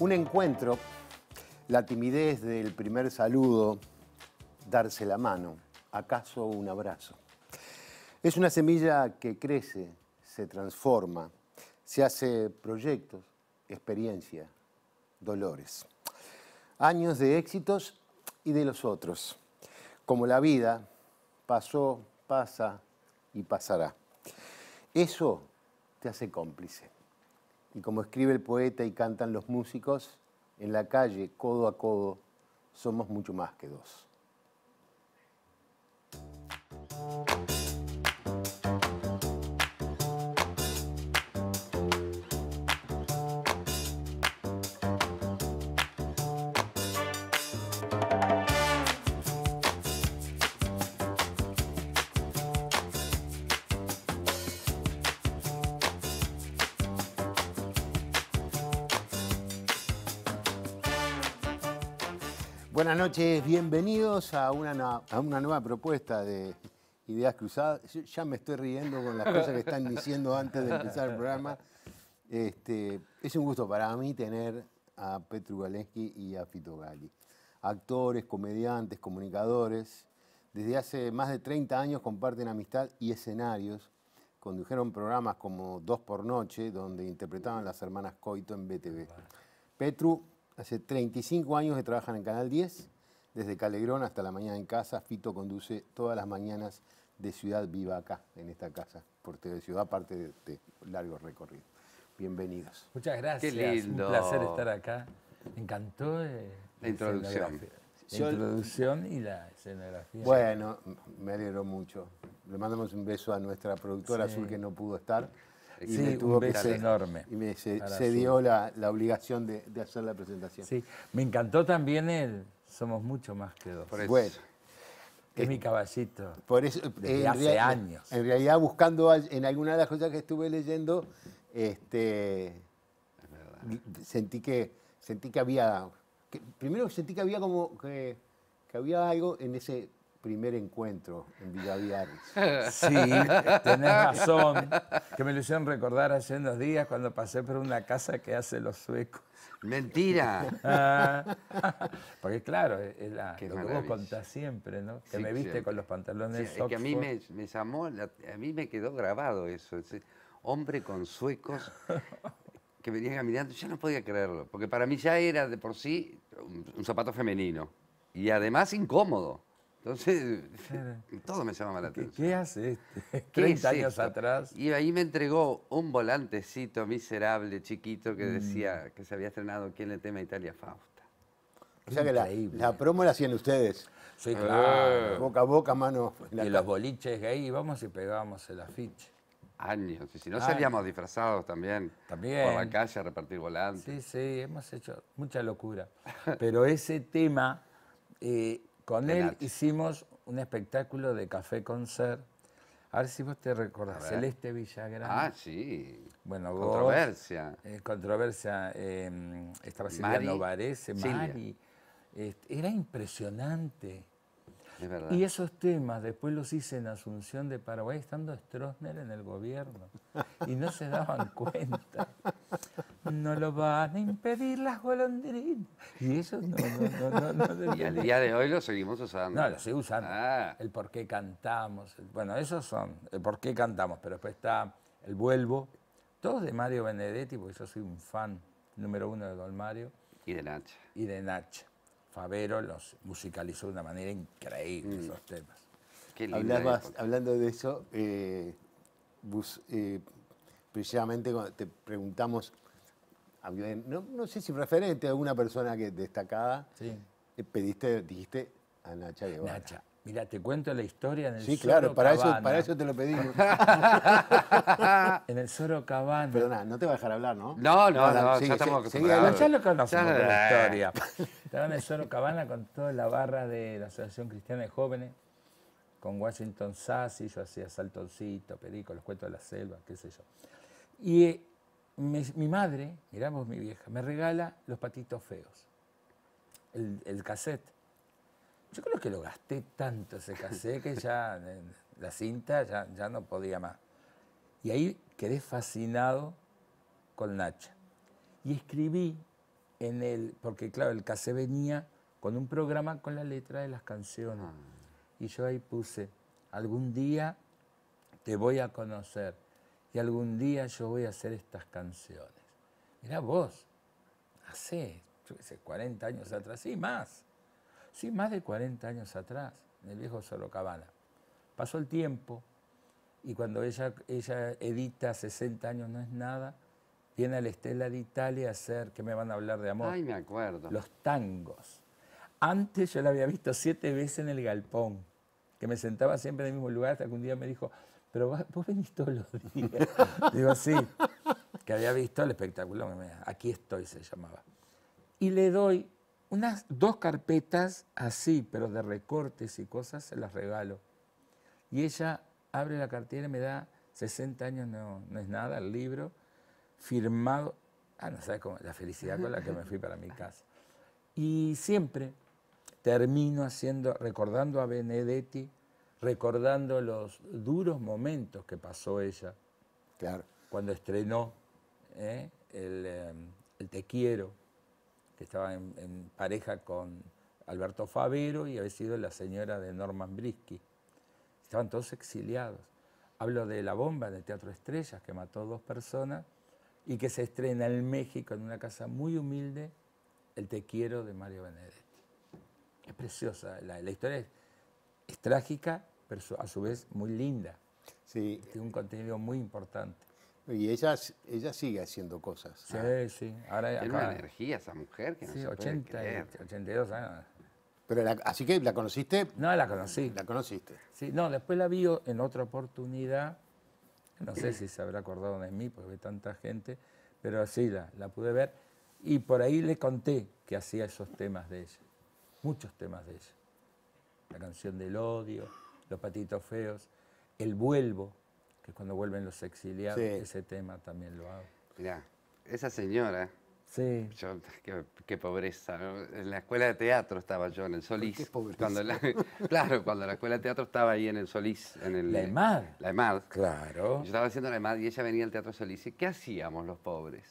Un encuentro, la timidez del primer saludo, darse la mano, acaso un abrazo. Es una semilla que crece, se transforma, se hace proyectos, experiencia, dolores. Años de éxitos y de los otros. Como la vida, pasó, pasa y pasará. Eso te hace cómplice y como escribe el poeta y cantan los músicos, en la calle, codo a codo, somos mucho más que dos. Buenas noches, bienvenidos a una, nueva propuesta de Ideas Cruzadas. ya me estoy riendo con las cosas que están diciendo antes de empezar el programa. Este, es un gusto para mí tener a Petru Galeski y a Fito Gali. Actores, comediantes, comunicadores. Desde hace más de 30 años comparten amistad y escenarios. Condujeron programas como Dos por Noche, donde interpretaban las hermanas Coito en BTV. Petru Hace 35 años que trabajan en Canal 10, desde Calegrón hasta la mañana en casa. Fito conduce todas las mañanas de Ciudad Viva acá, en esta casa, por de Ciudad, aparte de este largo recorrido. Bienvenidos. Muchas gracias. Qué lindo. Un placer estar acá. Me encantó eh, la introducción. La introducción y la escenografía. Bueno, me alegro mucho. Le mandamos un beso a nuestra productora azul que no pudo estar. Y sí, me tuvo enorme. Y me se, dio la, obligación de, hacer la presentación. Sí, me encantó también el Somos mucho más que dos. Por Bueno, es eh, mi caballito. Por eso, hace años. En realidad, buscando en alguna de las cosas que estuve leyendo, este, sentí que sentí que había. primero sentí que había como que, que había algo en ese primer encuentro en Villaviares. Sí, tenés razón, que me lo hicieron recordar hace unos días cuando pasé por una casa que hace los suecos. ¡Mentira! Porque claro, es lo que vos contás siempre, ¿no? Que me viste con los pantalones sí, es que a mí me, me llamó, a mí me quedó grabado eso. Ese hombre con suecos que venía caminando, yo no podía creerlo, porque para mí ya era de por sí un zapato femenino y además incómodo. Entonces, todo me llamaba la atención. ¿Qué, hace este? 30 es años atrás. Y ahí me entregó un volantecito miserable, chiquito, que decía mm. que se había estrenado ¿Quién el tema Italia Fausta? O sea que la, la promo la hacían ustedes. Sí, ah. claro. Boca a boca, mano. Y los boliches ahí, íbamos y pegábamos el afiche. Años. Y si no salíamos disfrazados también. También. Por la calle a repartir volantes. Sí, sí, hemos hecho mucha locura. Pero ese tema. Eh, con él hicimos un espectáculo de café concert. A ver si vos te recordás, Celeste Villagrán. Ah, sí. Bueno, controversia. Eh, controversia. Em, estaba Silvia Novarese, Mari. Este, era impresionante. verdad. Y esos temas después los hice en Asunción de Paraguay, estando Stroessner en el gobierno. Y no se daban cuenta. No lo van a impedir las golondrinas. Y eso no, no, no, Y al día de hoy lo seguimos usando. No, lo sigo usando. Ah. El por qué cantamos. Bueno, esos son el por qué cantamos, pero después está el vuelvo. Todos de Mario Benedetti, porque yo soy un fan número uno de Don Mario. Y de Nacha. Y de Nacha. Favero los musicalizó de una manera increíble mm. esos temas. Qué Hablabas, hablando de eso, eh, eh, precisamente cuando te preguntamos no, no, sé si referente a alguna persona que destacada, sí. Eh, pediste, dijiste a Nacha Guevara. Nacha. Mira, te cuento la historia del Sí, claro, para eso, para eso te lo pedí. en el Zoro Cabana. Perdona, no te voy a dejar hablar, ¿no? No, no, no, no, ya estamos acostumbrados. lo conocemos la historia. Estaba en el Zoro Cabana con toda la barra de la Asociación Cristiana de Jóvenes, con Washington Sassi, yo hacía Saltoncito, Perico, Los Cuentos de la Selva, qué sé yo. Y eh, mi, madre, miramos mi vieja, me regala los patitos feos, el, el cassette. Yo creo que lo gasté tanto ese cassette que ya la cinta ya, ya no podía más. Y ahí quedé fascinado con Nacha. Y escribí en el, porque claro, el cassette venía con un programa con la letra de las canciones. Ah. Y yo ahí puse, algún día te voy a conocer y algún día yo voy a hacer estas canciones. ...era vos, hace, yo sé, 40 años atrás, y más, sí, más de 40 años atrás, en el viejo Sorocabana. Pasó el tiempo y cuando ella, ella edita 60 años no es nada, viene a la Estela de Italia a hacer, que me van a hablar de amor. Ay, me acuerdo. Los tangos. Antes yo la había visto siete veces en el galpón, que me sentaba siempre en el mismo lugar hasta que un día me dijo, pero vos venís todos los días. Digo, sí, que había visto el espectáculo, aquí estoy, se llamaba. Y le doy unas dos carpetas así, pero de recortes y cosas, se las regalo. Y ella abre la cartera y me da 60 años, no, no es nada, el libro, firmado. Ah, no sabes cómo, la felicidad con la que me fui para mi casa. Y siempre termino haciendo, recordando a Benedetti, recordando los duros momentos que pasó ella. Claro. Cuando estrenó ¿eh? el, eh, el, Te Quiero, que estaba en, pareja con Alberto Favero y había sido la señora de Norman Brisky. Estaban todos exiliados. Hablo de la bomba en Teatro Estrellas, que mató dos personas y que se estrena en México en una casa muy humilde, El Te Quiero de Mario Benedetti. Es preciosa, la, historia es, trágica pero a su vez muy linda. Sí. Tiene un contenido muy importante. Y ella, ella sigue haciendo cosas. Sí, sí. Ahora, Tiene una energía esa mujer que no sí, se 80, 82 años. Pero así que la conociste. No, la conocí. La conociste. Sí, no, después la vi en otra oportunidad. No sé si se habrá acordado de mí, porque ve tanta gente, pero sí, la, la pude ver. Y por ahí le conté que hacía esos temas de ella, muchos temas de ella. La canción del odio, los patitos feos, El vuelvo, que cuando vuelven los exiliados, ese tema también lo hago. Mirá, esa señora. Sí. qué, pobreza. En la escuela de teatro estaba yo, en el Solís. claro, cuando la escuela de teatro estaba ahí en el Solís. En el, la EMAD. La Claro. Yo estaba haciendo la EMAD y ella venía al Teatro Solís. ¿Y qué hacíamos los pobres?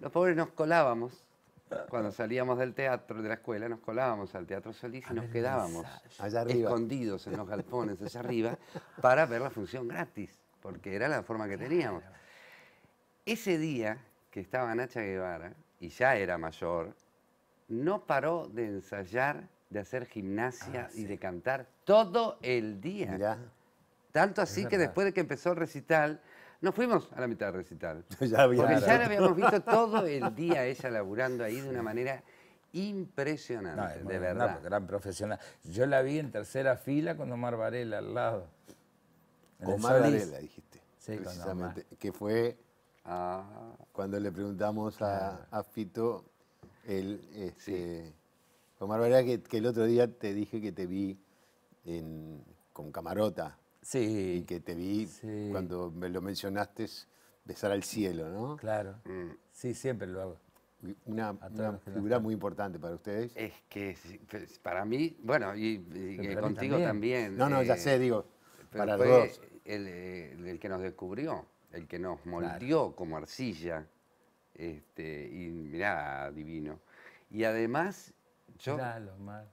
Los pobres nos colábamos cuando salíamos del teatro, de la escuela, nos colábamos al Teatro Solís y nos quedábamos escondidos en los galpones allá arriba para ver la función gratis, porque era la forma que teníamos. Ese día que estaba Nacha Guevara, y ya era mayor, no paró de ensayar, de hacer gimnasia ah, y de cantar todo el día. Tanto así que después de que empezó el recital, nos fuimos a la mitad de recitar, había porque ya la habíamos visto todo el día ella laburando ahí de una manera impresionante, de verdad. gran profesional. Yo la vi en tercera fila con Omar Varela al lado. Omar Varela, dijiste. Sí, precisamente. Que fue ah. cuando le preguntamos a, Fito, el, este, Omar Varela, que, el otro día te dije que te vi con Camarota. Sí. Y que te vi cuando me lo mencionaste besar al cielo, ¿no? Claro. Mm. Sí, siempre lo hago. Una, figura muy importante para ustedes. Es que pues, para mí, bueno, y, contigo también. No, no, ya eh, sé, digo, para los dos. Eh, el, que nos descubrió, el que nos moldeó como arcilla. Este, y mirá, divino. Y además, yo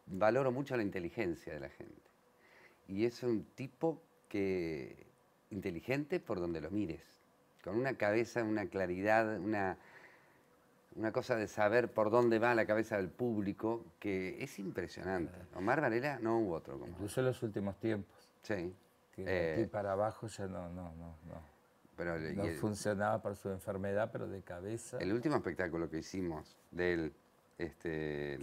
valoro mucho la inteligencia de la gente. Y es un tipo que inteligente por donde lo mires, con una cabeza, una claridad, una, una cosa de saber por dónde va la cabeza del público que es impresionante. Omar Varela no hubo otro. Como Incluso en los últimos tiempos. Sí. Que eh, para abajo ya no, no, no. Pero, no funcionaba por su enfermedad, pero de cabeza. El último espectáculo que hicimos del este,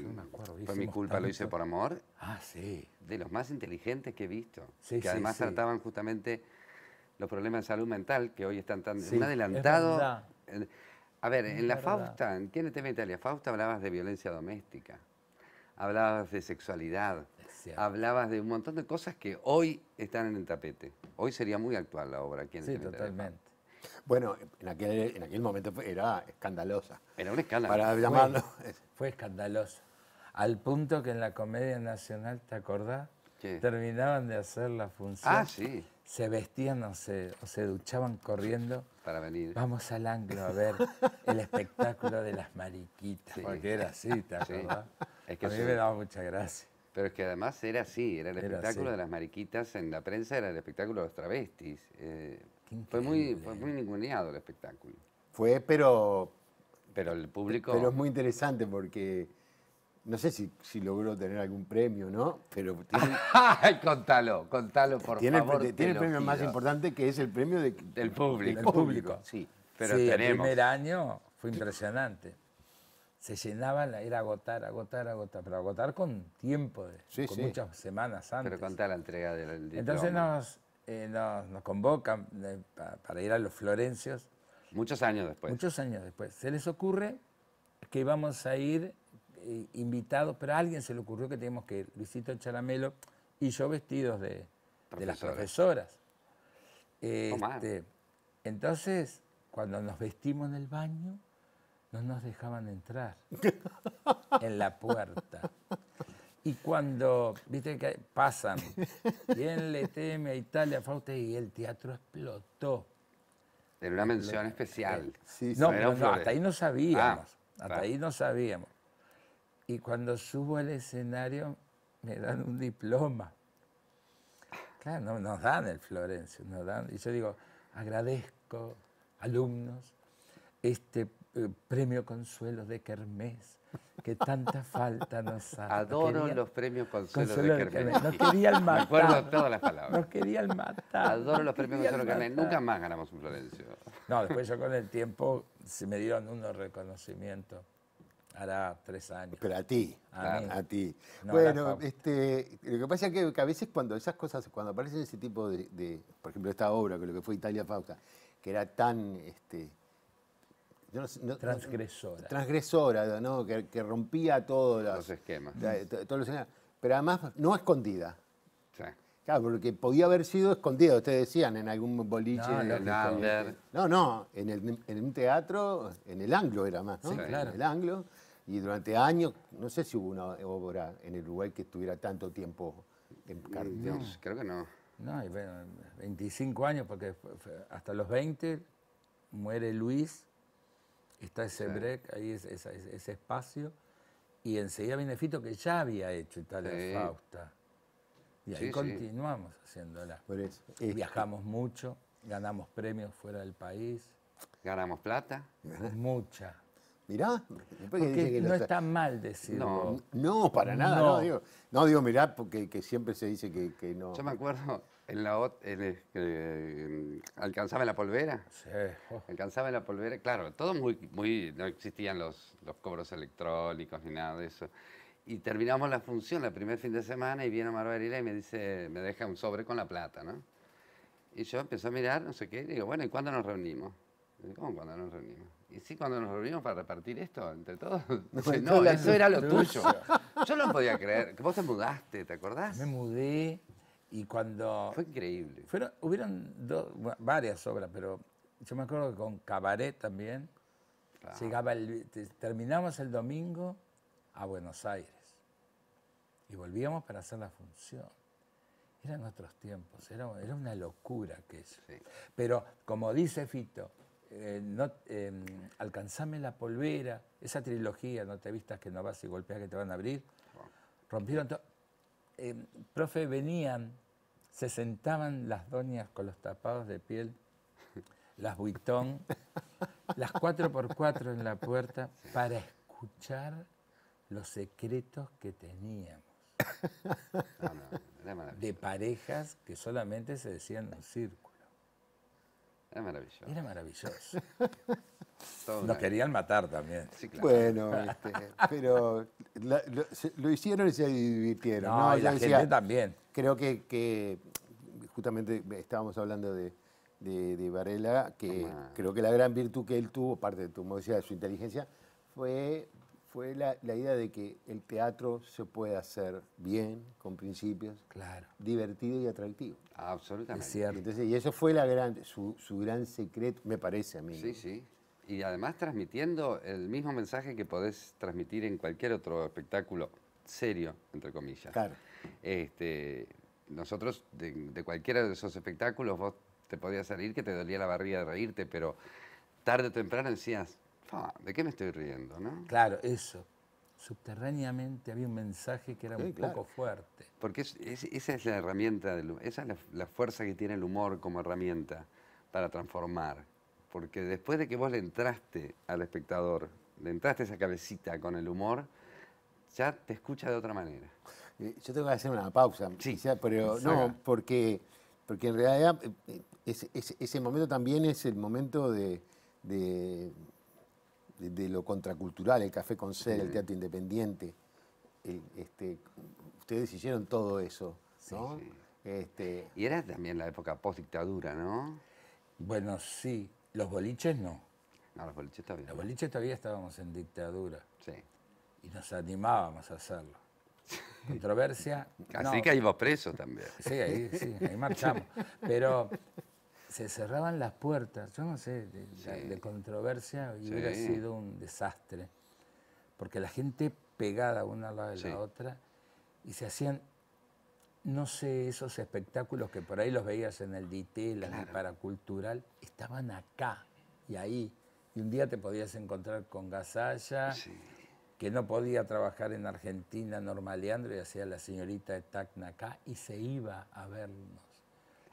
fue mi culpa, lo hice por amor. Ah, sí. De los más inteligentes que he visto. que además trataban justamente los problemas de salud mental que hoy están tan adelantados a ver, en la Fausta, ¿en quién te Italia? Fausta hablabas de violencia doméstica, hablabas de sexualidad, hablabas de un montón de cosas que hoy están en el tapete. Hoy sería muy actual la obra. sí, totalmente. Bueno, en aquel, en aquel momento era escandalosa. Era un escándalo. Para llamarlo. Fue, escandaloso. Al punto que en la Comedia Nacional, ¿te acordás? Terminaban de hacer la función. Ah, sí. Se vestían o se, duchaban corriendo. Para venir. Vamos al anglo a ver el espectáculo de las mariquitas. Porque era así, ¿te a mí me daba mucha gracia. Pero es que además era así, era el espectáculo de las mariquitas en la prensa, era el espectáculo de los travestis. Eh, fue muy, fue muy ninguneado el espectáculo. Fue, pero... Pero el público... Pero es muy interesante porque... No sé si, si logró tener algún premio, ¿no? Pero tiene, contalo, contalo, por favor. Tiene, el premio más importante que es el premio del público. El público. Sí, pero El primer año fue impresionante. Se llenaba, la, era agotar, agotar, agotar, pero agotar con tiempo, de, sí, con muchas semanas antes. Pero contá la entrega del, Entonces nos eh, nos, convocan eh, para ir a los Florencios. Muchos años después. Muchos años después. Se les ocurre que íbamos a ir eh, invitados, pero a alguien se le ocurrió que teníamos que ir, Luisito Charamelo y yo vestidos de, las profesoras. Este, entonces, cuando nos vestimos en el baño, no nos dejaban entrar en la puerta. Y cuando, viste que pasan, ¿quién le teme a Italia, Fausto? Y el teatro explotó. Era una mención especial. no, no, hasta ahí no ah, sabíamos. hasta ahí no sabíamos. Y cuando subo al escenario, me dan un diploma. Claro, nos dan el Florencio, dan. Y yo digo, agradezco, alumnos, este eh, premio Consuelo de Kermés, que tanta falta nos hace. Adoro los premios Consuelo, de No Nos querían matar. Me acuerdo todas las palabras. Nos el matar. Adoro los premios Consuelo Nunca más ganamos un Florencio. No, después yo con el tiempo se me dieron unos reconocimientos. Hará tres años. Pero a ti. A, a ti. bueno, este, lo que pasa es que, a veces cuando esas cosas, cuando aparecen ese tipo de, por ejemplo, esta obra, que lo que fue Italia Fausta, que era tan... Este, transgresora. transgresora, ¿no? Que, rompía todos los, esquemas. Eh, todos los, pero además no escondida. Claro, porque podía haber sido escondida, ustedes decían, en algún boliche. No, en el, no, no en, el, en, un teatro, en el anglo era más, claro. el anglo. Y durante años, no sé si hubo una obra en el Uruguay que estuviera tanto tiempo en mm, cartel. creo que no. No, 25 años, porque hasta los 20 muere Luis Está ese break, ahí es, ese espacio. Y enseguida viene Fito, que ya había hecho Italia Fausta. Y ahí continuamos haciéndola. Por eso. Viajamos mucho, ganamos premios fuera del país. Ganamos plata. Mucha. Mirá, porque no está mal decirlo. No, no para nada, no, digo. No digo mirá, porque siempre se dice que no. Yo me acuerdo en la alcanzaba la polvera. Sí. Alcanzaba la polvera. Claro, todo muy, muy. No existían los, cobros electrónicos ni nada de eso. Y terminamos la función, el primer fin de semana, y viene Margarita y me dice, me deja un sobre con la plata, ¿no? Y yo empecé a mirar, no sé qué, y digo, bueno, ¿y cuándo nos reunimos? ¿Cómo cuándo nos reunimos? Y sí, cuando nos reunimos para repartir esto entre todos. No, no eso era lo tuyo. Yo no podía creer. que Vos te mudaste, ¿te acordás? Me mudé. Y cuando... Fue increíble. hubieron varias obras, pero yo me acuerdo que con Cabaret también. Llegaba el, terminamos el domingo a Buenos Aires y volvíamos para hacer la función. Eran otros tiempos, era, una locura que Sí. Pero como dice Fito, eh, em, Alcanzame la polvera, esa trilogía, no te vistas que no vas y golpeas que te van a abrir, rompieron todo. Em, profe, venían se sentaban las doñas con los tapados de piel, las buitón, las 4x4 en la puerta para escuchar los secretos que teníamos. de parejas que solamente se decían en un círculo. Era maravilloso. Era maravilloso. Nos querían matar también. Bueno, este, pero lo, hicieron y se divirtieron. No, Y la gente también. Creo que, justamente estábamos hablando de, de, Varela, que creo que la gran virtud que él tuvo, parte de tu de su inteligencia, fue, fue la, idea de que el teatro se puede hacer bien, con principios, claro. divertido y atractivo. Absolutamente. cierto. y eso fue la gran, su, su gran secreto, me parece a mí. Sí, sí y además transmitiendo el mismo mensaje que podés transmitir en cualquier otro espectáculo serio, entre comillas. Claro. Este, nosotros, de, cualquiera de esos espectáculos, vos te podías salir que te dolía la barriga de reírte, pero tarde o temprano decías, ¿de qué me estoy riendo? ¿no? Claro, eso. Subterráneamente había un mensaje que era un poco fuerte. Porque esa es la herramienta, esa es la, fuerza que tiene el humor como herramienta para transformar porque después de que vos le entraste al espectador, le entraste esa cabecita con el humor, ya te escucha de otra manera. yo tengo que hacer una pausa, sí. pero no, porque, porque en realidad eh, ese momento también es el momento de, lo contracultural, el café con sed, el teatro independiente. Este, ustedes hicieron todo eso, este, Y era también la época post-dictadura, ¿no? Bueno, sí. Los boliches no. los boliches todavía. Los boliches todavía estábamos en dictadura. Sí. Y nos animábamos a hacerlo. Controversia. Así que que vos preso también. Sí, ahí, sí, ahí marchamos. Pero se cerraban las puertas. Yo no sé, de, controversia hubiera sido un desastre. Porque la gente pegada una a de la otra y se hacían no sé, esos espectáculos que por ahí los veías en el DT, en el Paracultural, estaban acá y ahí. Y un día te podías encontrar con Gazalla, que no podía trabajar en Argentina, Norma Leandro, y hacía la señorita de Tacna acá, y se iba a vernos.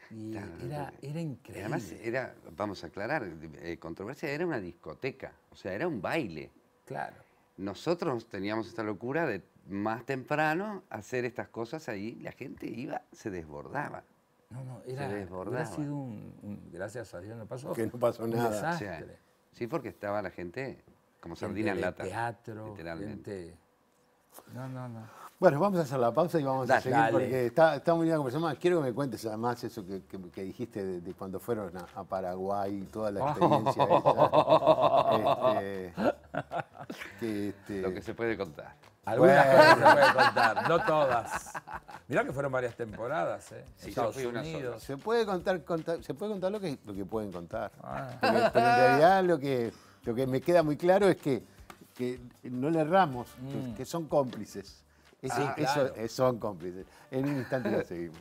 Y era, era, increíble. Además, era, vamos a aclarar, eh, controversia, era una discoteca, o sea, era un baile. Claro. Nosotros teníamos esta locura de más temprano hacer estas cosas ahí, la gente iba, se desbordaba. No, no, era, se desbordaba. sido un, gracias a Dios no pasó. Que no pasó nada. sí, porque estaba la gente como sardina en lata. Teatro, literalmente. No, no, no. Bueno, vamos a hacer la pausa y vamos a seguir porque está, está muy bien la conversación. Quiero que me cuentes además eso que, dijiste de, cuando fueron a, Paraguay y toda la experiencia. Este, Lo que se puede contar. Algunas se contar, no todas. Mirá que fueron varias temporadas, ¿eh? Se puede contar, se puede contar lo que, pueden contar. Ah. pero en realidad lo que, me queda muy claro es que, no le erramos, que, mm. son cómplices. Ah, eso, son cómplices. En un instante lo seguimos.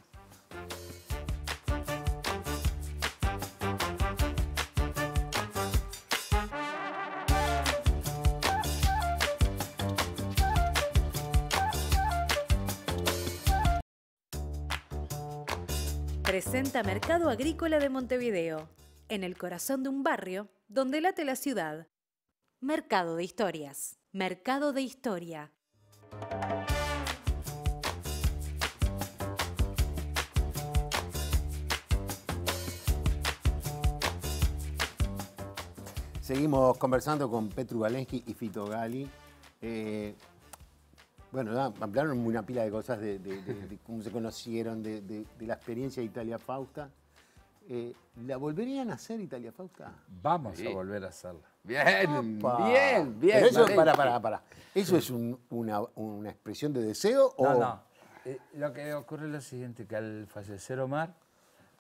presenta Mercado Agrícola de Montevideo, en el corazón de un barrio donde late la ciudad. Mercado de Historias, Mercado de Historia. Seguimos conversando con Petru Valensky y Fito Gali. Eh, bueno, ampliaron una pila de cosas de, cómo se conocieron, de, la experiencia de Italia Fausta. Eh, ¿La volverían a hacer Italia Fausta? Vamos a volver a hacerla. Bien, bien, bien. Pero eso, para, para, para. ¿Eso es una, expresión de deseo o...? No, no. Eh, lo que ocurre es lo siguiente, que al fallecer Omar,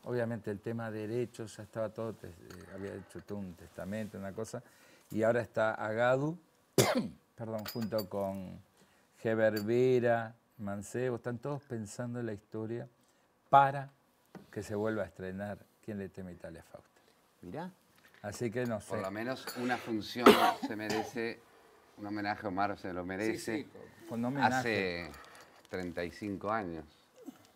obviamente el tema de derechos ya estaba todo, eh, había hecho todo un testamento, una cosa, y ahora está Agadu, perdón, junto con que Berbera, Mancebo, están todos pensando en la historia para que se vuelva a estrenar Quien le teme Italia Fausta. Mirá. Así que no sé. Por lo menos una función se merece, un homenaje a Omar se lo merece. Hace 35 años.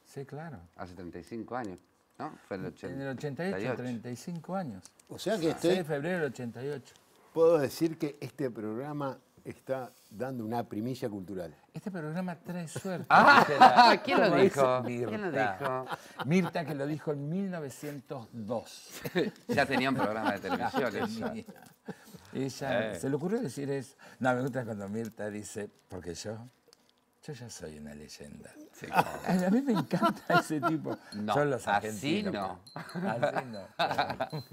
Sí, claro. Hace 35 años. ¿No? Fue el 88. En el 88, 35 años. O sea que este... 6 febrero del 88. Puedo decir que este programa está dando una primicia cultural. Este programa trae suerte. Ah, ¿Quién lo dijo? Mirta. Mirta, que lo dijo en 1902. ya tenía un programa de televisión. ella eh. se le ocurrió decir eso. No, me gusta cuando Mirta dice, porque yo yo ya soy una leyenda. A mí me encanta ese tipo. No, Son los argentinos. Así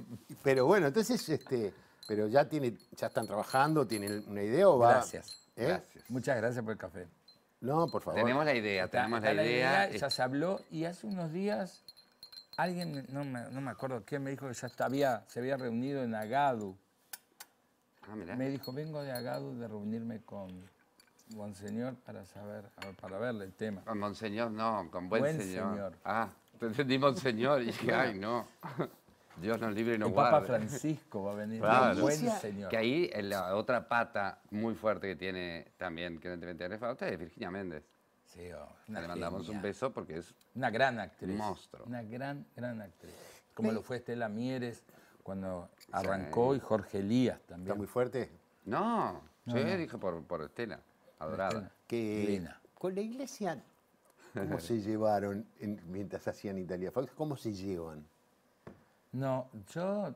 Pero bueno, entonces este, pero ya tiene, ya están trabajando, tienen una idea o va. Gracias. ¿eh? Muchas gracias por el café. No, por favor. Tenemos la idea, tenemos la, idea. Ya se habló y hace unos días alguien, no me, acuerdo quién, me dijo que ya se había reunido en Agadu. Ah, me dijo, vengo de Agadu de reunirme con Monseñor para saber, para verle el tema. Con Monseñor no, con buen, señor. Ah, entendí Monseñor y dije, ay no. Dios nos libre y nos el Papa Francisco va a venir. Buen Que ahí la otra pata muy fuerte que tiene también que creentemente a usted es Virginia Méndez. Sí, oh, Le mandamos un beso porque es una gran actriz. Un monstruo. Una gran, gran actriz. Como lo fue Estela Mieres cuando arrancó y Jorge Elías también. ¿Está muy fuerte? No, sí, dije por, Estela, adorada. Que con la iglesia, ¿cómo se llevaron mientras hacían Italia ¿Cómo se llevan? No, yo,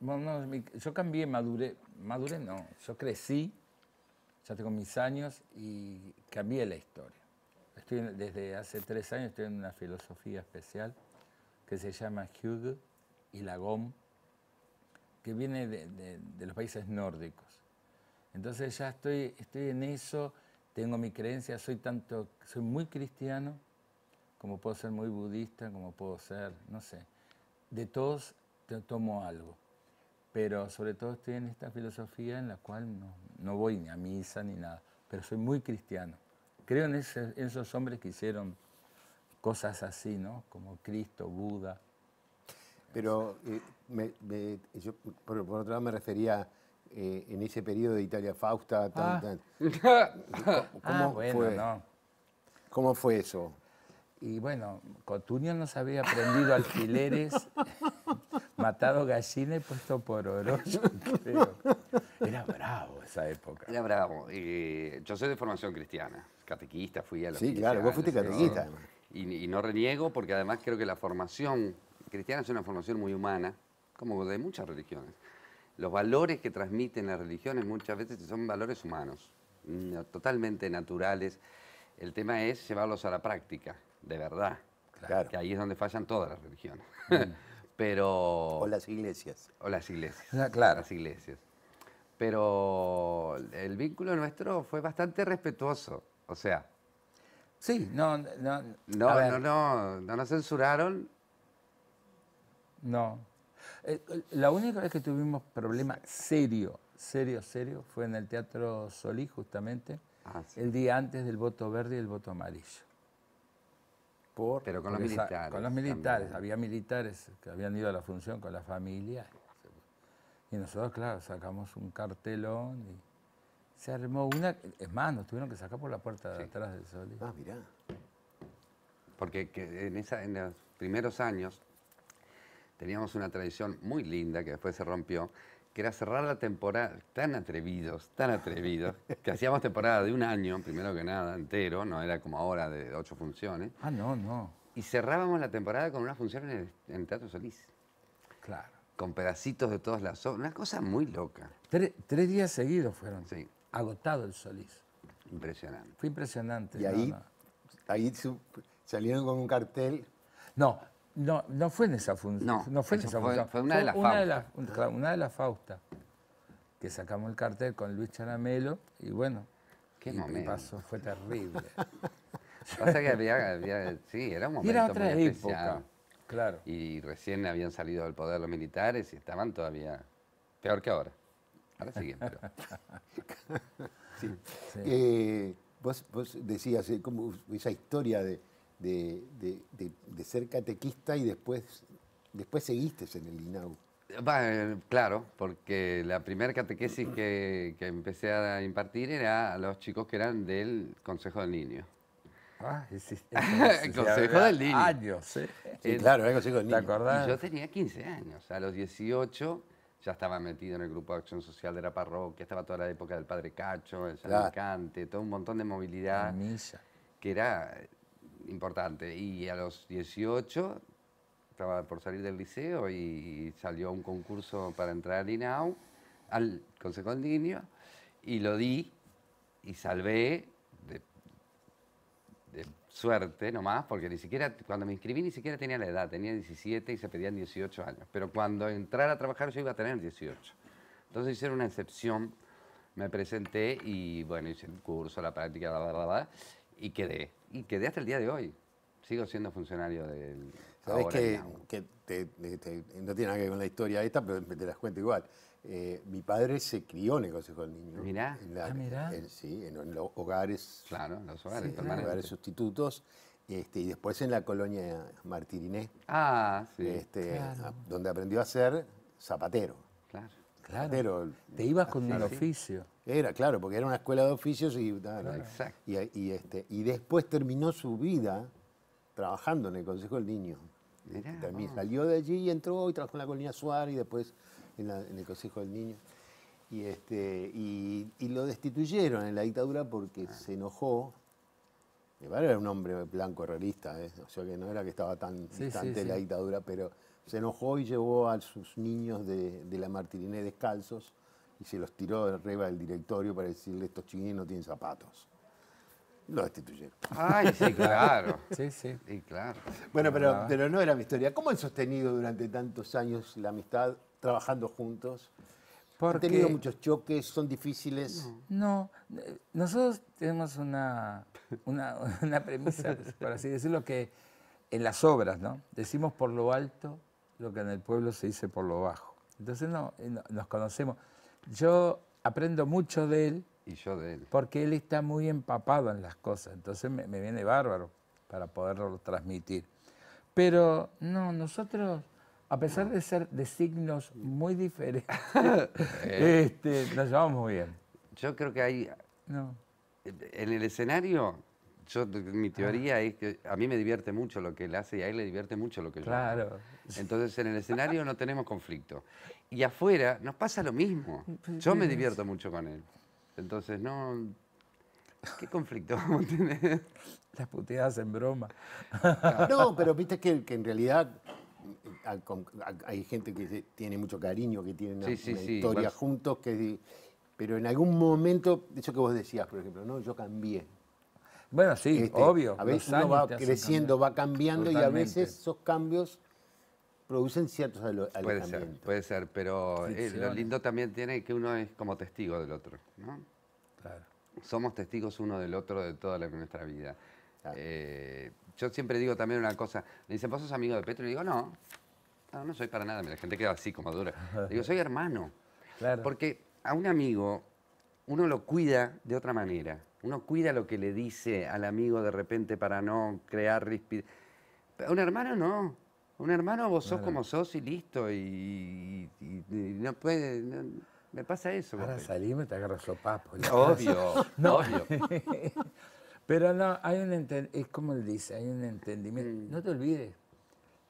yo cambié, maduré, maduré no, yo crecí, ya tengo mis años y cambié la historia. Estoy, desde hace tres años estoy en una filosofía especial que se llama hugo y Lagom, que viene de, los países nórdicos. Entonces ya estoy, estoy en eso, tengo mi creencia, soy tanto, soy muy cristiano, como puedo ser muy budista, como puedo ser, no sé de todos tomo algo, pero sobre todo estoy en esta filosofía en la cual no, voy ni a misa ni nada, pero soy muy cristiano. Creo en, esos hombres que hicieron cosas así, ¿no? Como Cristo, Buda. Pero eh, por, otro lado me refería eh, en ese periodo de Italia Fausta. Tan, ah. ah, ¿Cómo, bueno, No. ¿Cómo fue eso? Y bueno, Cotuño nos había aprendido alfileres, matado gallina y puesto por oro, Era bravo esa época. Era bravo. yo soy de formación cristiana, catequista, fui a la Sí, claro, vos fuiste catequista. Y, y, no reniego porque además creo que la formación cristiana es una formación muy humana, como de muchas religiones. Los valores que transmiten las religiones muchas veces son valores humanos, totalmente naturales. El tema es llevarlos a la práctica de verdad. Claro. Que ahí es donde fallan todas las religiones. Mm. Pero... O las iglesias. O las iglesias. Ah, claro. Las iglesias. Pero el vínculo nuestro fue bastante respetuoso. O sea... Sí, no... No, no, no, no, no nos censuraron. No. Eh, eh, la única vez que tuvimos problema serio, serio, serio, fue en el Teatro Solí, justamente, ah, el día antes del voto verde y el voto amarillo. Pero con los militares. Con los militares, había militares que habían ido a la función con la familia. Y nosotros, claro, sacamos un cartelón y se armó una... Es más, nos tuvieron que sacar por la puerta de atrás del sol. Ah, mirá. Porque en, en los primeros años teníamos una tradición muy linda que después se rompió, que era cerrar la temporada, tan atrevidos, tan atrevidos, que hacíamos temporada de un año, primero que nada, entero, no era como ahora de ocho funciones. Ah, no, no. Y cerrábamos la temporada con una función en el, Teatro Solís. Claro. Con pedacitos de todas las obras, una cosa muy loca. Tres, días seguidos fueron. Sí. Agotado el Solís. Impresionante. Fue impresionante. Y ahí, ahí salieron con un cartel. No, no, no fue en esa función. No, fue en esa función. Fue una, de las faustas. una de las faustas. Que sacamos el cartel con Luis Charamelo y bueno. ¿Qué momento? fue terrible. pasa que había, sí, era un momento muy época. Especial. Claro. Y recién habían salido del poder los militares y estaban todavía peor que ahora. Ahora siguen, pero. sí. Eh, vos, vos, decías eh, esa historia de de, de, ser catequista y después, después seguiste en el INAU. claro, porque la primera catequesis que, empecé a impartir era a los chicos que eran del Consejo del Niño. Ah, Consejo del Niño. Años, Sí, claro, Consejo del Niño. acordás? yo tenía 15 años. A los 18 ya estaba metido en el grupo de acción social de la parroquia, estaba toda la época del Padre Cacho, el San todo un montón de movilidad. misa. Que era importante. Y a los 18 estaba por salir del liceo y salió un concurso para entrar al INAU, al Consejo del Niño, y lo di y salvé de, de, suerte nomás, porque ni siquiera, cuando me inscribí ni siquiera tenía la edad, tenía 17 y se pedían 18 años, pero cuando entrara a trabajar yo iba a tener 18. Entonces hicieron una excepción, me presenté y bueno, hice el curso, la práctica, bla, bla, bla, y quedé. Y quedé hasta el día de hoy. Sigo siendo funcionario del. Sabes que, no tiene nada que ver con la historia esta, pero te das cuento igual. Eh, mi padre se crió en el Consejo del Niño. Mirá. En ah, sí, en, los hogares. Claro, en los hogares, sustitutos. Este, y después en la colonia Martiriné. Ah, sí. Este, donde aprendió a ser zapatero. Claro. Claro. te ibas con el oficio. Era, claro, porque era una escuela de oficios y, y, este, y después terminó su vida trabajando en el Consejo del Niño. Este, también salió de allí y entró y trabajó en la Colonia Suárez y después en, el Consejo del Niño. Y, este, y, lo destituyeron en la dictadura porque ah. se enojó. padre era un hombre blanco realista, ¿eh? o sea que no era que estaba tan distante de la dictadura, pero se enojó y llevó a sus niños de, de la Martiriné descalzos y se los tiró de arriba del directorio para decirle, estos chiquillos no tienen zapatos. lo destituyeron. Ay, sí, claro. sí, sí. sí, claro. Bueno, pero, pero no era mi historia. ¿Cómo han sostenido durante tantos años la amistad trabajando juntos? Porque... ¿Han tenido muchos choques? ¿Son difíciles? No, eh, nosotros tenemos una, una, premisa, por así decirlo, que en las obras, ¿no? Decimos por lo alto lo que en el pueblo se dice por lo bajo. Entonces no, eh, nos conocemos yo aprendo mucho de él. Y yo de él. Porque él está muy empapado en las cosas, entonces me, viene bárbaro para poderlo transmitir. Pero no, nosotros, a pesar de ser de signos muy diferentes, este, nos llevamos muy bien. Yo creo que hay... No. En el escenario, mi teoría ah. es que a mí me divierte mucho lo que él hace y a él le divierte mucho lo que yo hago. Entonces en el escenario no tenemos conflicto y afuera nos pasa lo mismo. Mm, pues, yo me divierto mucho con él. Entonces, no. ¿Qué conflicto vamos a tener? Las puteadas en broma. No, pero viste que, en realidad hay gente que tiene mucho cariño, que tiene una, historia juntos, que, pero en algún momento, eso que vos decías, por ejemplo, no, yo cambié. Bueno, sí, este, obvio. A veces uno va creciendo, va cambiando y a veces esos cambios producen ciertos alejamientos. Puede ser, puede ser, pero eh, lo lindo también tiene que uno es como testigo del otro, ¿no? Claro. Somos testigos uno del otro de toda nuestra vida. Eh, yo siempre digo también una cosa, me dicen, ¿vos sos amigo de Petro? Y digo, no, no, no soy para nada, la gente queda así como dura. Digo, soy hermano. Claro. Porque a un amigo uno lo cuida de otra manera. Uno cuida lo que le dice al amigo de repente para no crear rispidez. A un hermano no. Un hermano vos sos como sos y listo, y, no puede... me pasa eso. Ahora salimos te agarro sopapo. Obvio, obvio. Pero no, hay un es como él dice, hay un entendimiento. Mm. No te olvides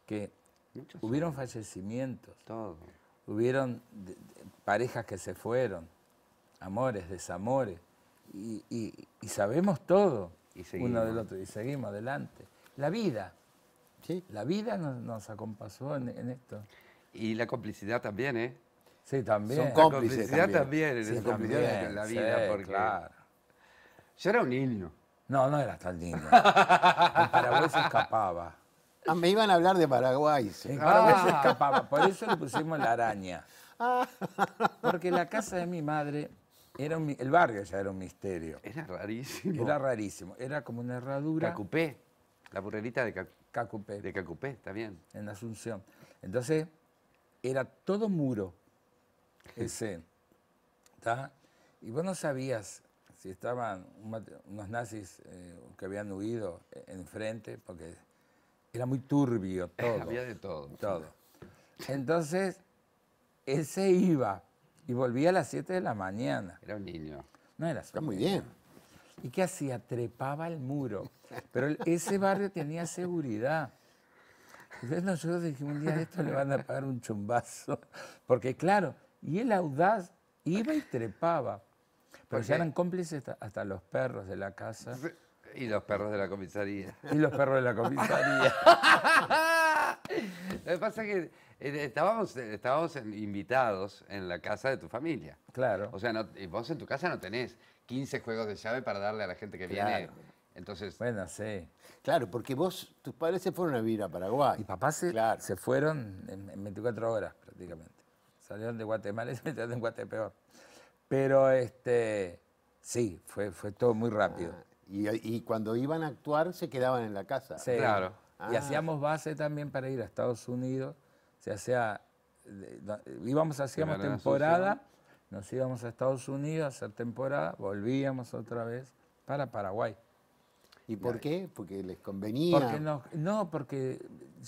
que hubieron fallecimientos, Todo. hubieron parejas que se fueron, amores, desamores, y, sabemos todo uno del otro, y seguimos adelante. La vida, la vida nos, acompasó en, esto. Y la complicidad también, ¿eh? Sí, también. Son cómplices. La complicidad también, en sí, también, la vida, por Claro. Yo era un niño. No, no era tan niño. El Paraguay se escapaba. Ah, me iban a hablar de Paraguay. Sí. Paraguay se ah. escapaba, por eso le pusimos la araña. Ah. Porque la casa de mi madre era el barrio ya era un misterio. Era rarísimo. Era rarísimo. Era como una herradura. Cacupé. La burrerita de Cacupé. Cacupé. De Cacupé, está bien. En Asunción. Entonces, era todo muro ese. Y vos no sabías si estaban unos nazis eh, que habían huido enfrente, porque era muy turbio todo. Había de todo. Todo. Entonces, él se iba y volvía a las 7 de la mañana. Era un niño. No era Está muy bien. ¿Y qué hacía? Trepaba el muro. Pero ese barrio tenía seguridad. Entonces nosotros dijimos, un día de esto le van a pagar un chumbazo. Porque claro, y el audaz iba y trepaba. Porque ya eran cómplices hasta los perros de la casa. Y los perros de la comisaría. Y los perros de la comisaría. Lo que pasa es que eh, estábamos, eh, estábamos invitados en la casa de tu familia. Claro. O sea, eh, vos en tu casa no tenés 15 juegos de llave para darle a la gente que viene. Entonces. Bueno, sí. Claro, porque vos, tus padres se fueron a vivir a Paraguay. Y papás se, fueron en, 24 horas prácticamente. Salieron de Guatemala y se metieron en Guatepeor. Pero este. Sí, fue, fue todo muy rápido. Ah, y, cuando iban a actuar se quedaban en la casa. Sí, claro. Y ah. hacíamos base también para ir a Estados Unidos. O sea, íbamos, hacíamos temporada nos íbamos a Estados Unidos a hacer temporada, volvíamos otra vez para Paraguay. ¿Y por qué? Porque les convenía. Porque no, no, porque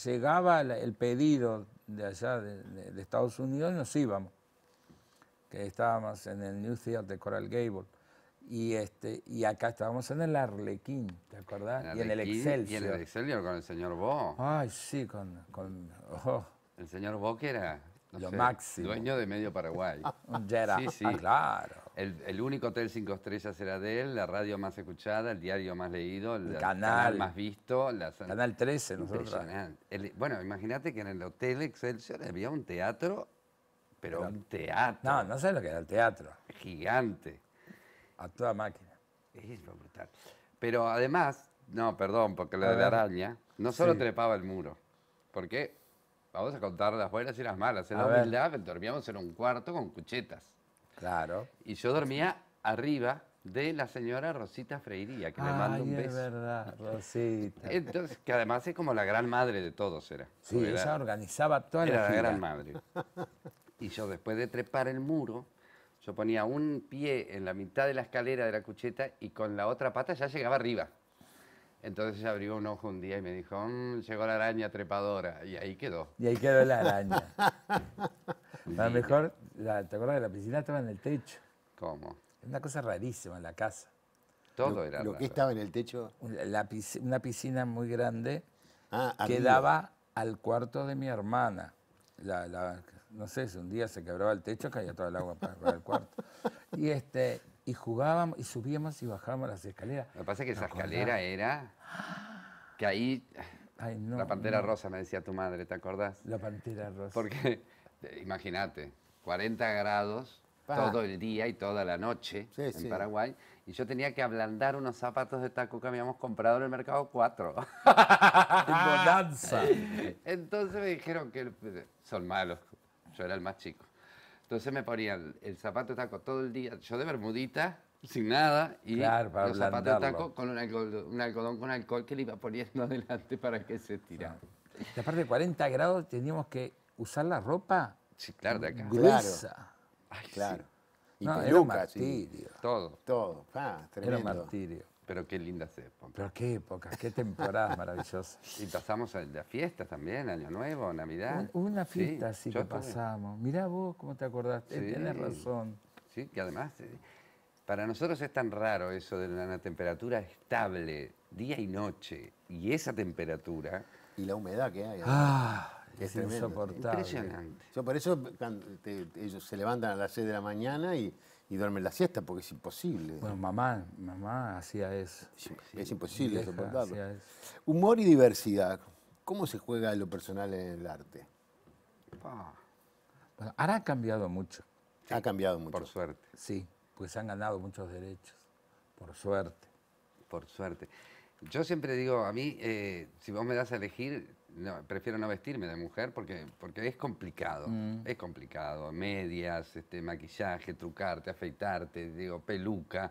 llegaba el pedido de allá, de, Estados Unidos, y nos íbamos. Que estábamos en el New Theater de Coral Gable. Y, este, y acá estábamos en el Arlequín, ¿te acordás? y en el Excelsior. Y en el Excelsior con el señor Bo. Ay, sí, con... Oh. El señor Bo que era lo máximo. Dueño de medio Paraguay. Ya era. Sí, sí. Ah, claro. El, único hotel cinco estrellas era de él, la radio más escuchada, el diario más leído, el, canal. más visto. La, canal 13, nosotros. bueno, imagínate que en el Hotel Excelsior había un teatro, pero, un teatro. No, no sé lo que era el teatro. Gigante. A toda máquina. Es brutal. Pero además, no, perdón, porque lo de la araña, no solo trepaba el muro, porque Vamos a contar las buenas y las malas. En la humildad dormíamos en un cuarto con cuchetas. Claro. Y yo dormía arriba de la señora Rosita Freiría, que le mando un beso. Es verdad, Rosita. Entonces, que además es como la gran madre de todos, era. Sí, ella organizaba toda la Era la gran madre. Y yo después de trepar el muro, yo ponía un pie en la mitad de la escalera de la cucheta y con la otra pata ya llegaba arriba. Entonces abrió un ojo un día y me dijo, mm, llegó la araña trepadora. Y ahí quedó. Y ahí quedó la araña. A lo ah, mejor, ¿te acuerdas que la piscina estaba en el techo? ¿Cómo? Una cosa rarísima en la casa. Todo era Lo que estaba en el techo. una piscina muy grande ah, que daba al cuarto de mi hermana. no sé, si un día se quebraba el techo, caía todo el agua para, para el cuarto. Y, este, y jugábamos y subíamos y bajábamos las escaleras. Lo que pasa es que esa escalera era que ahí no, la pantera rosa me decía tu madre, ¿te acordás? La pantera rosa. Porque imagínate, 40 grados todo el día y toda la noche en Paraguay y yo tenía que ablandar unos zapatos de taco que habíamos comprado en el mercado 4. ¡En Entonces me dijeron que son malos. Yo era el más chico. Entonces me ponía el, zapato taco todo el día, yo de bermudita, sin nada, y los zapatos taco con un algodón, con alcohol que le iba poniendo adelante para que se estirara. De parte de 40 grados teníamos que usar la ropa sí, claro, gruesa. Claro. claro. Y peluca, Todo. Todo. Ah, tremendo. Pero qué linda épocas. Pero qué épocas, qué temporadas maravillosas. Y pasamos a las fiestas también, Año Nuevo, Navidad. una fiesta sí que pasamos. Mirá vos cómo te acordaste, eh, sí, tenés razón. Sí, que además eh, para nosotros es tan raro eso de una temperatura estable, día y noche, y esa temperatura... Y la humedad que hay. Ah. Es, insoportable. Impresionante. por eso ellos se levantan a las 6 de la mañana y y duermen la siesta porque es imposible. Bueno, mamá, mamá hacía Es, es imposible soportarlo. Humor y diversidad. ¿Cómo se juega lo personal en el arte? ahora ha cambiado mucho. ha cambiado mucho. Por suerte. Sí, pues han ganado muchos derechos. Por suerte. Por suerte. Yo siempre digo, a mí, eh, si vos me das a elegir, prefiero no vestirme de mujer porque, porque es complicado, mm. es complicado. Medias, este, maquillaje, trucarte, afeitarte, digo, peluca.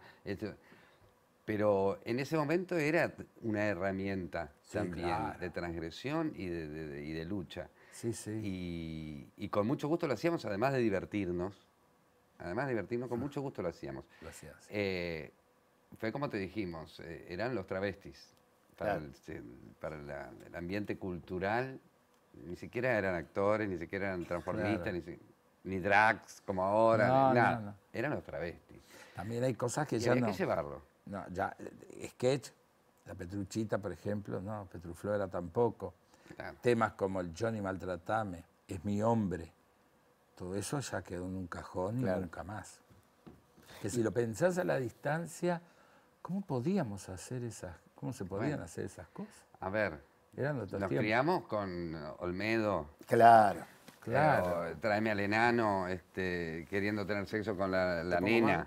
Pero en ese momento era una herramienta también de transgresión y de, y de lucha. Y, con mucho gusto lo hacíamos, además de divertirnos. Además de divertirnos, con ah. mucho gusto lo hacíamos. Eh, fue como te dijimos, eh, eran los travestis para, el, ambiente cultural. Ni siquiera eran actores, ni siquiera eran transformistas, ni, drags como ahora, nada. Eran otra travestis. También hay cosas que ya no. no... que llevarlo. No, ya, eh, sketch, la Petruchita, por ejemplo, no, Petruflora tampoco. Temas como el Johnny Maltratame, Es mi hombre. Todo eso ya quedó en un cajón y nunca más. Que si lo pensás a la distancia, ¿cómo podíamos hacer esas, ¿Cómo se podían hacer esas cosas? A ver, nos criamos con Olmedo. Claro. Claro. Eh, tráeme al enano este, queriendo tener sexo con la, nena.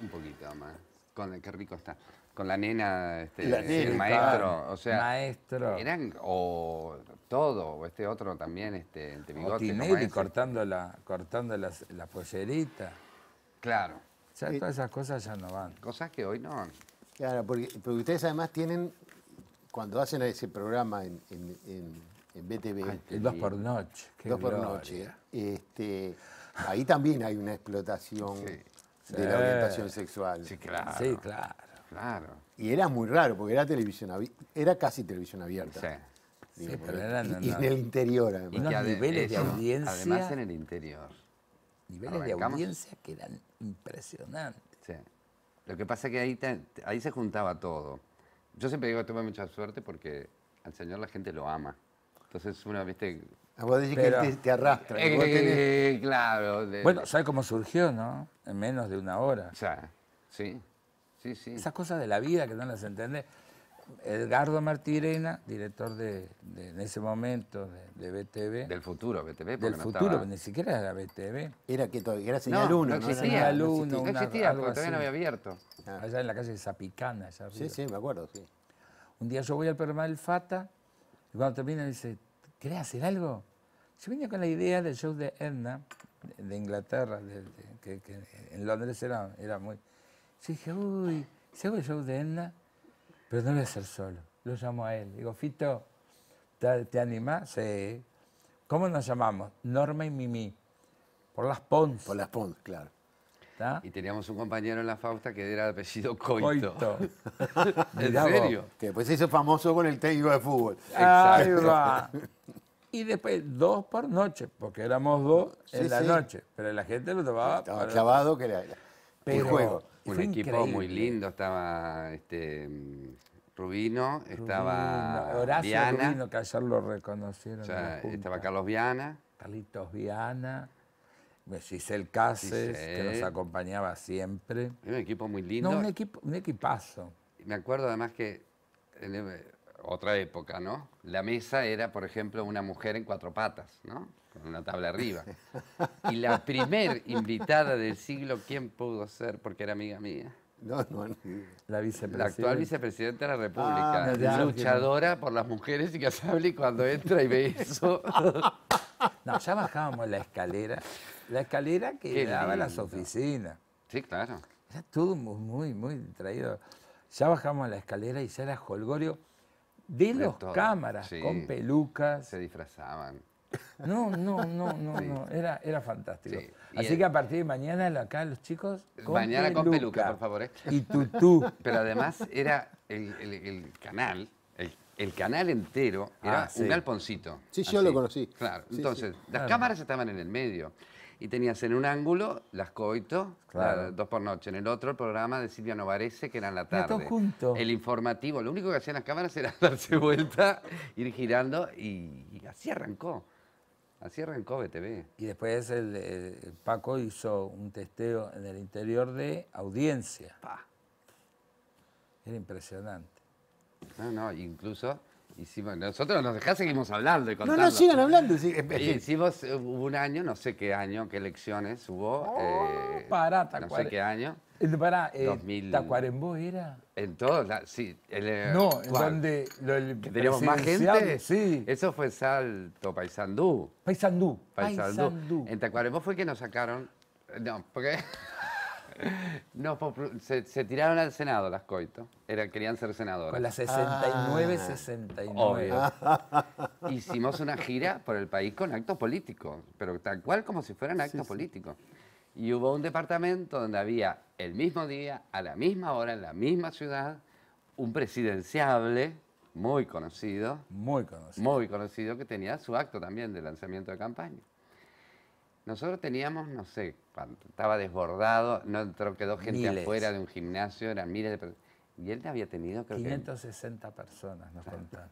Un poquito más. Con, qué rico está. Con la nena, este, el maestro. O sea, maestro. o todo, o este otro también, este, el temigote. Y cortando, la, cortando las, la pollerita. Claro. todas esas cosas ya no van. Cosas que hoy no. Claro, porque, ustedes además tienen, cuando hacen ese programa en, en, BTV. 2 por noche. Dos por noche. Este, ahí también hay una explotación de la orientación sexual. Sí, claro. Sí, claro. Y era muy raro, porque era televisión era casi televisión abierta. Sí. pero era, y, en el interior, además. Y niveles de audiencia. Además, en el interior. Niveles de audiencia que eran impresionantes. Sí. Lo que pasa es que ahí, ahí se juntaba todo. Yo siempre digo, tuve mucha suerte porque al Señor la gente lo ama. Entonces, una, viste... Ah, vos decís que te, arrastra. Eh, claro. Bueno, ¿sabes cómo surgió, no? En menos de una hora. O sea, sí, sí, sí. Esas cosas de la vida que no las entendés. Edgardo Martirena, director de, en ese momento de, de, BTV. Del futuro BTV. Del futuro, ni siquiera era BTV. Era que todo, era señal 1. No, existía, no, existía, porque todavía no había abierto. Ah. Allá en la calle de Zapicana. Allá sí, sí, me acuerdo, sí. Un día yo voy al programa del FATA y cuando termina dice, ¿querés hacer algo? Yo venía con la idea del show de Edna, de, Inglaterra, que, que, en Londres era, era muy... Yo dije, uy, ¿se hago el show de Edna? Pero no voy a hacer solo. Lo llamo a él. Digo, Fito, ¿te, te animás? Sí. ¿Cómo nos llamamos? Norma y Mimi. Por las Pons. Por las Pons, claro. Y teníamos un compañero en la Fausta que era de apellido Coito. Coito. ¿En serio? que después se hizo famoso con el técnico de fútbol. Exacto. Y después dos por noche, porque éramos dos en la noche. Pero la gente lo tomaba. Estaba clavado que era. Pero, el juego. Un equipo muy lindo, estaba este, Rubino, estaba que ayer lo reconocieron. estaba Carlos Viana. Carlitos Viana. Giselle Cases, que nos acompañaba siempre. un equipo muy lindo. No, un, equipo, un equipazo. Me acuerdo además que, en eh, otra época, ¿no? La mesa era, por ejemplo, una mujer en cuatro patas, ¿no? con una tabla arriba. Y la primer invitada del siglo, ¿quién pudo ser? Porque era amiga mía. No, no, La, actual vicepresidenta de la República, ah, luchadora por las mujeres y que que hable cuando entra y ve eso. No, ya bajábamos la escalera, la escalera que daba a las oficinas. Sí, claro. Era todo muy, muy traído. Ya bajamos la escalera y ya era jolgorio de, los cámaras, con pelucas. Se disfrazaban. No, no, no, no, no. Era, era fantástico. Así que a partir de mañana acá los chicos. mañana con peluca, por favor. ¿eh? Y tutú. Pero además era el, canal, el, canal entero, era ah, un galponcito. Sí, yo lo conocí. Claro. Entonces, las cámaras estaban en el medio. Y tenías en un ángulo las coito, dos por noche. En el otro, el programa de Silvia Novarese, que era en la tarde. Todo junto. El informativo. Lo único que hacían las cámaras era darse vuelta, ir girando y así arrancó. Así arrancó TV Y después el, Paco hizo un testeo en el interior de audiencia. Pa. Era impresionante. No, no, incluso nosotros nos dejás, seguimos hablando y contando. No, no, sigan hablando. Sí. Hicimos eh, hubo un año, no sé qué año, qué elecciones hubo. Oh, eh, para, No sé qué año. Para, eh, ¿Tacuarembó era? En todos, sí. Eh, no, en donde... teníamos más gente? Sí. Eso fue Salto, Paysandú. Paysandú. Paysandú. Paysandú. En Tacuarembó fue que nos sacaron... No, porque... No, se, tiraron al Senado las coito. Era, querían ser senadoras. Con las 69, 69. Hicimos una gira por el país con actos políticos, pero tal cual como si fueran actos políticos. Y hubo un departamento donde había el mismo día, a la misma hora, en la misma ciudad, un presidenciable muy conocido. Muy conocido. Muy conocido que tenía su acto también de lanzamiento de campaña. Nosotros teníamos, no sé, estaba desbordado, no quedó gente afuera de un gimnasio, eran miles de personas. Y él había tenido, creo 560 personas nos contaron.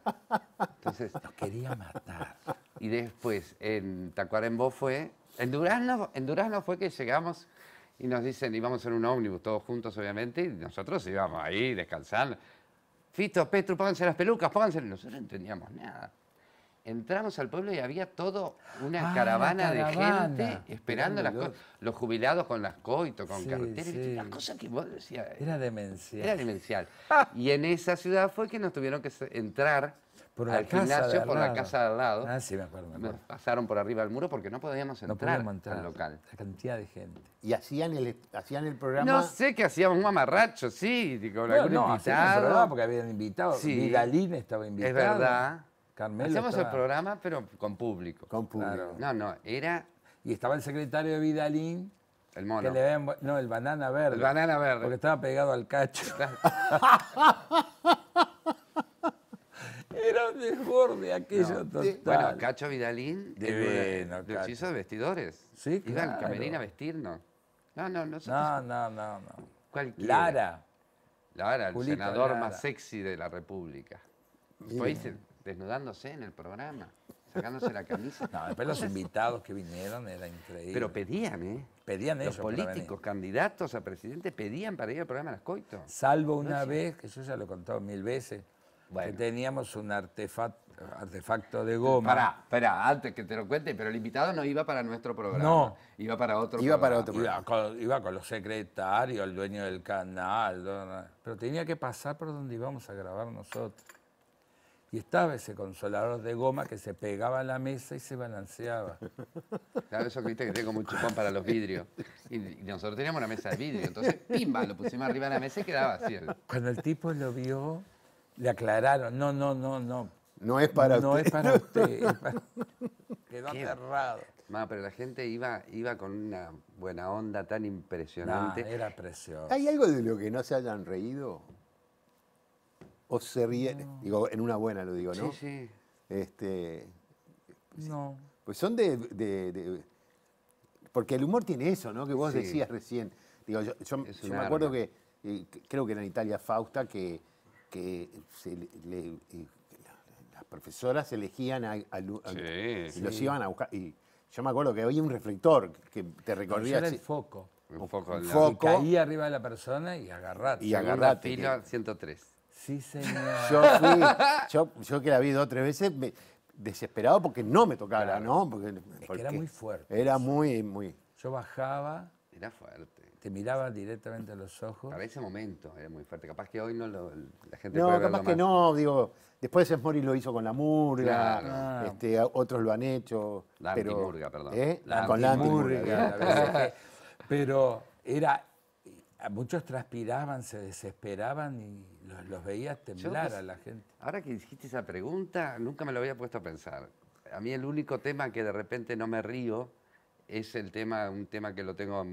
Entonces... Nos quería matar. Y después, en Tacuarembó fue... En Durazno, en Durazno fue que llegamos y nos dicen, íbamos en un ómnibus todos juntos, obviamente, y nosotros íbamos ahí descansando. Fito, Petro, pónganse las pelucas, pónganse. Nosotros no entendíamos nada entramos al pueblo y había todo una ah, caravana, de gente esperando las cosas. Los jubilados con las coitos, con carreteras, las cosas que vos decías. Eh, era demencial. Era demencial. Ah. Y en esa ciudad fue que nos tuvieron que entrar por al gimnasio, por la casa de al lado. Ah, sí, me acuerdo, Nos pasaron por arriba del muro porque no podíamos entrar, al local. La cantidad de gente. ¿Y hacían el, hacían el programa? No sé que hacíamos un amarracho, sí, no, algún porque habían invitado. Sí. estaba invitado. Es verdad. Carmelo el programa, pero con público. Con público. No, no, era... Y estaba el secretario de Vidalín. El mono. no, el banana verde. El banana verde. Porque estaba pegado al cacho. Era un de aquello no, Bueno, Cacho Vidalín, de, bueno, de de vestidores. Sí, claro. Iban camerina a vestirnos. No, no, no. No, no, no, no. Lara. Lara, el senador más sexy de la República. Fue, desnudándose en el programa, sacándose la camisa. No, después los invitados que vinieron era increíble. Pero pedían, ¿eh? Pedían Los políticos, candidatos a presidente, pedían para ir al programa Las Coito. Salvo una vez, que eso ya lo he contado mil veces, que teníamos un artefacto, de goma. Pará, pará, antes que te lo cuente, pero el invitado no iba para nuestro programa. No. Iba para otro iba programa. Para otro iba, con, los secretarios, el dueño del canal, pero tenía que pasar por donde íbamos a grabar nosotros. Y estaba ese consolador de goma que se pegaba a la mesa y se balanceaba. ¿Sabes eso viste que tengo como un chupón para los vidrios. Y, nosotros teníamos una mesa de vidrio, entonces pimba, lo pusimos arriba de la mesa y quedaba así. Cuando el tipo lo vio, le aclararon, no, no, no, no. No es para usted. No es para usted. Quedó cerrado. aterrado. Ma, pero la gente iba, iba con una buena onda tan impresionante. era precioso. ¿Hay algo de lo que no se hayan reído? o se ríen, digo, en una buena lo digo, ¿no? Sí, sí. Este, pues, no. Pues son de, Porque el humor tiene eso, ¿no? Que vos decías recién. Digo, yo, me acuerdo eh, que, creo que era en Italia Fausta, que, eh, las profesoras elegían a, y los iban a buscar. Y yo me acuerdo que había un reflector que te recorría. Era el foco. Un foco, un foco. Y arriba de la persona y agarrate. Y agarrate. Fila 103. Sí, señor. Yo yo, que la vi dos o tres veces, desesperado porque no me tocaba, ¿no? Porque, era muy fuerte. Era muy, muy. Yo bajaba. Era fuerte. Te miraba directamente a los ojos. A ese momento era muy fuerte. Capaz que hoy no lo, la gente No, capaz que no, digo. Después Mori lo hizo con la murga, ah. este, otros lo han hecho. La murga perdón. ¿eh? La con la murga. pero era. Muchos transpiraban, se desesperaban y los, veías temblar a la gente. Ahora que dijiste esa pregunta, nunca me lo había puesto a pensar. A mí el único tema que de repente no me río es el tema, un tema que lo tengo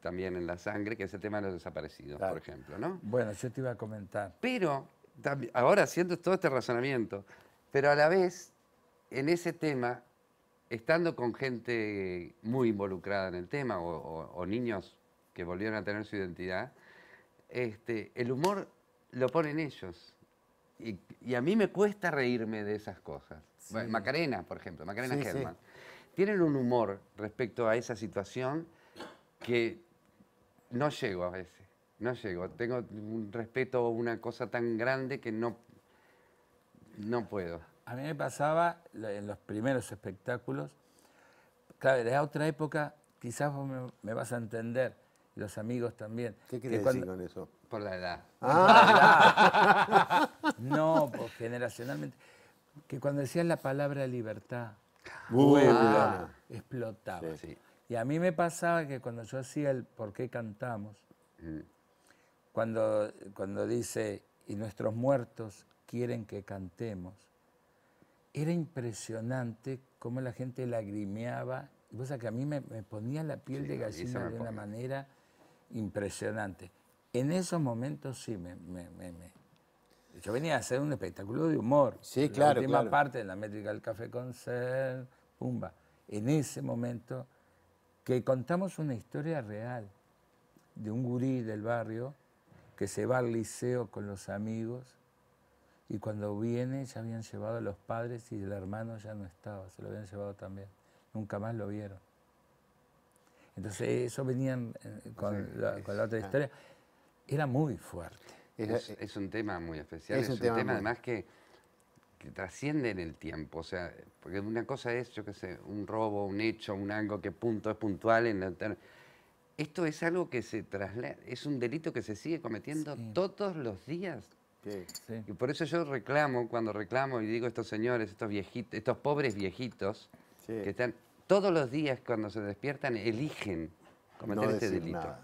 también en la sangre, que es el tema de los desaparecidos, por ejemplo, ¿no? Bueno, yo te iba a comentar. Pero, también, ahora haciendo todo este razonamiento, pero a la vez, en ese tema, estando con gente muy involucrada en el tema, o, o niños que volvieron a tener su identidad, este, el humor lo ponen ellos. Y, a mí me cuesta reírme de esas cosas. Macarena, por ejemplo, Macarena Herman. Tienen un humor respecto a esa situación que no llego a veces. No llego. Tengo un respeto a una cosa tan grande que no, no puedo. A mí me pasaba en los primeros espectáculos, claro, era otra época, quizás vos me, vas a entender, los amigos también. ¿Qué querés con eso? Por la edad. Ah, no, pues, generacionalmente. Que cuando decías la palabra libertad, ah, explotaba. Y a mí me pasaba que cuando yo hacía el por qué cantamos, cuando, cuando dice, y nuestros muertos quieren que cantemos, era impresionante cómo la gente lagrimeaba, cosa que a mí me, ponía la piel de gallina de una manera impresionante en esos momentos sí me, Yo venía a hacer un espectáculo de humor. Sí, claro. La última parte de la métrica del café concert, pumba. En ese momento que contamos una historia real de un gurí del barrio que se va al liceo con los amigos y cuando viene ya habían llevado a los padres y el hermano ya no estaba, se lo habían llevado también. Nunca más lo vieron. Entonces eso venían con, la, otra historia era muy fuerte. Eh, es, un tema muy especial, es un, tema, además que, que, trasciende en el tiempo, o sea, porque una cosa es, yo qué sé, un robo, un hecho, un algo que punto es puntual en la esto es algo que se traslada, es un delito que se sigue cometiendo todos los días. Y por eso yo reclamo, cuando reclamo y digo estos señores, estos viejitos, estos pobres viejitos, que están todos los días cuando se despiertan, eligen cometer este delito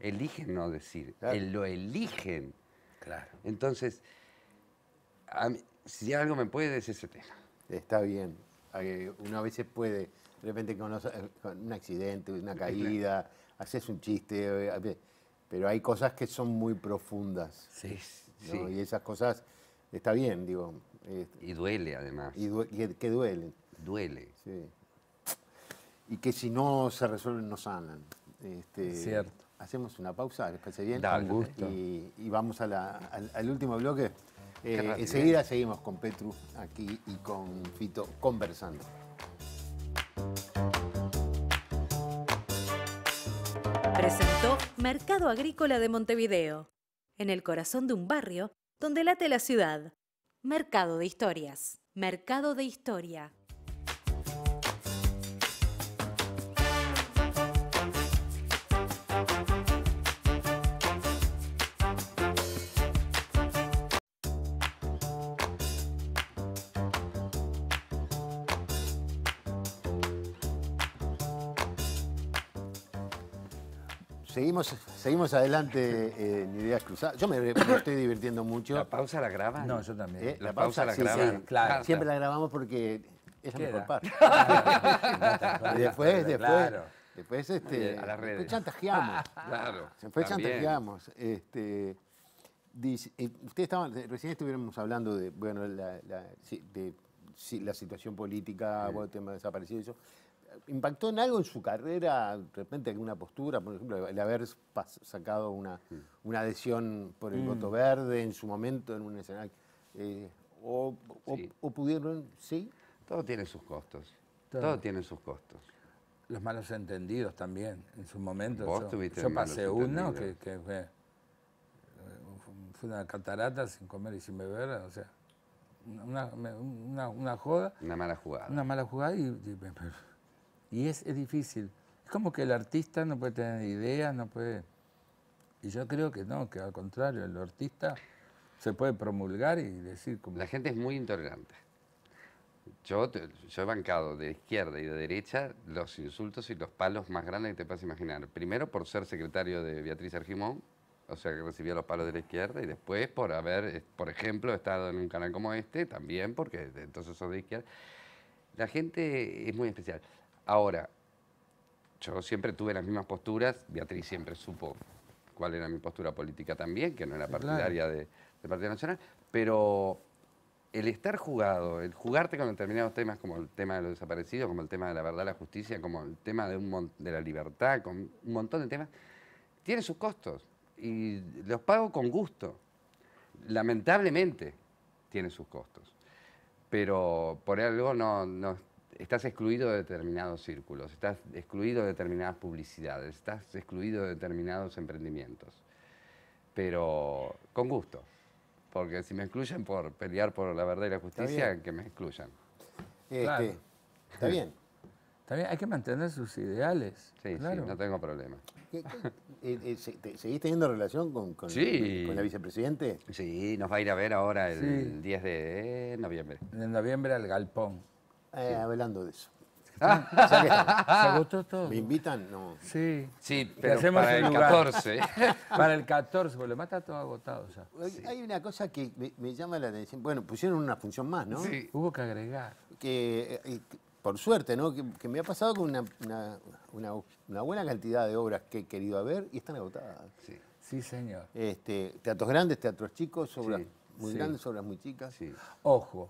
eligen no decir, eh, lo eligen. Claro. Entonces, si algo me puede es ese tema. Está bien. Uno a veces puede, de repente con, eh, un accidente, una caída, haces un chiste, eh, pero hay cosas que son muy profundas. Sí, sí. Y esas cosas está bien, digo. Y duele además. Y que, duelen. Duele. Sí. Y que si no se resuelven no sanan. Este, Cierto hacemos una pausa, ¿les parece bien? gusto. y, y, vamos al, último bloque. Eh, enseguida seguimos con Petru aquí y con Fito conversando. Presentó Mercado Agrícola de Montevideo, en el corazón de un barrio donde late la ciudad. Mercado de Historias. Mercado de Historia. seguimos, adelante en eh, Ideas Cruzadas. Yo me, estoy divirtiendo mucho. ¿La pausa la graban? No, yo también. ¿Eh? ¿La, pausa, la graban? claro. Siempre la grabamos porque es la mejor parte. y después, después... Después, este, a chantajeamos. claro. Después chantajeamos. Este, eh, ustedes estaban, recién estuviéramos hablando de, bueno, la, la situación política, el tema desaparecido y eso. ¿Impactó en algo en su carrera, de repente, alguna postura? Por ejemplo, el haber sacado mm. una, adhesión por el mm. voto verde en su momento en un escenario. Eh, o, pudieron? ¿Sí? Todo tiene sus costos. Todo. tiene sus costos. Los malos entendidos también, en su momento. yo, pasé uno que, fue, una catarata sin comer y sin beber, o sea. Una, joda. Una mala jugada. Una mala jugada y, y es, difícil. Es como que el artista no puede tener ideas, no puede... Y yo creo que no, que al contrario, el artista se puede promulgar y decir como... La gente es muy intolerante. Yo, yo he bancado de izquierda y de derecha los insultos y los palos más grandes que te puedas imaginar. Primero por ser secretario de Beatriz Argimón, o sea que recibía los palos de la izquierda, y después por haber, eh, por ejemplo, estado en un canal como este, también, porque entonces sos de izquierda. La gente es muy especial. Ahora, yo siempre tuve las mismas posturas, Beatriz siempre supo cuál era mi postura política también, que no era partidaria de, Partido Nacional, pero el estar jugado, el jugarte con determinados temas como el tema de los desaparecidos, como el tema de la verdad, la justicia, como el tema de, la libertad, con un montón de temas, tiene sus costos y los pago con gusto. Lamentablemente tiene sus costos, pero por algo no, no estás excluido de determinados círculos, estás excluido de determinadas publicidades, estás excluido de determinados emprendimientos. Pero con gusto, porque si me excluyen por pelear por la verdad y la justicia, que me excluyan. Este, claro. Está bien. hay que mantener sus ideales. Sí, sí, no tengo problema. Eh, eh, ¿Seguís teniendo relación con, la vicepresidente? Sí, nos va a ir a ver ahora el 10 de noviembre. En noviembre al Galpón. Eh, hablando de eso. Ah, Se agotó todo. ¿Me invitan? No. Sí. Sí, pero hacemos para el 14. Para el 14, porque lo mata todo agotado ya. Hay una cosa que me, llama la atención. Bueno, pusieron una función más, ¿no? Sí. Hubo que agregar. Que, eh, por suerte, ¿no? Que, me ha pasado con una, buena cantidad de obras que he querido ver y están agotadas. Sí, señor. Este, teatros grandes, teatros chicos, obras muy grandes, obras muy chicas. sí. Ojo,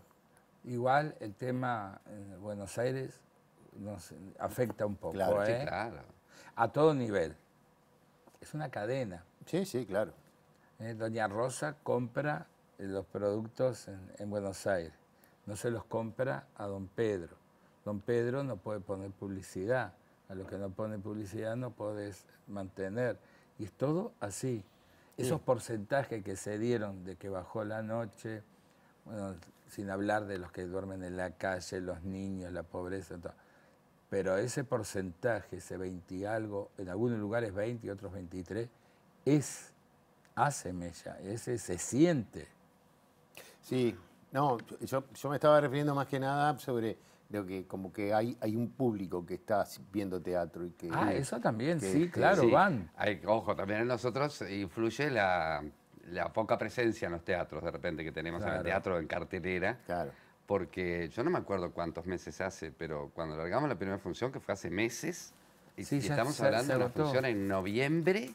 Igual el tema en eh, Buenos Aires nos afecta un poco. Claro, ¿eh? claro. A todo nivel. Es una cadena. Sí, sí, claro. Eh, Doña Rosa compra los productos en, Buenos Aires. No se los compra a don Pedro. Don Pedro no puede poner publicidad. A lo que no pone publicidad no puedes mantener. Y es todo así. Esos porcentajes que se dieron de que bajó la noche, bueno, sin hablar de los que duermen en la calle, los niños, la pobreza, pero ese porcentaje, ese 20 y algo, en algunos lugares 20 y otros 23, es, hace mella, ese se siente. Sí, no, yo, yo, me estaba refiriendo más que nada sobre lo que como que hay, hay un público que está viendo teatro y que... Ah, eso también, sí, este, claro, van. Hay, ojo, también en nosotros influye la la poca presencia en los teatros de repente que tenemos en el teatro en cartelera. Claro. Porque yo no me acuerdo cuántos meses hace, pero cuando largamos la primera función, que fue hace meses, y, si estamos hablando de una función en noviembre,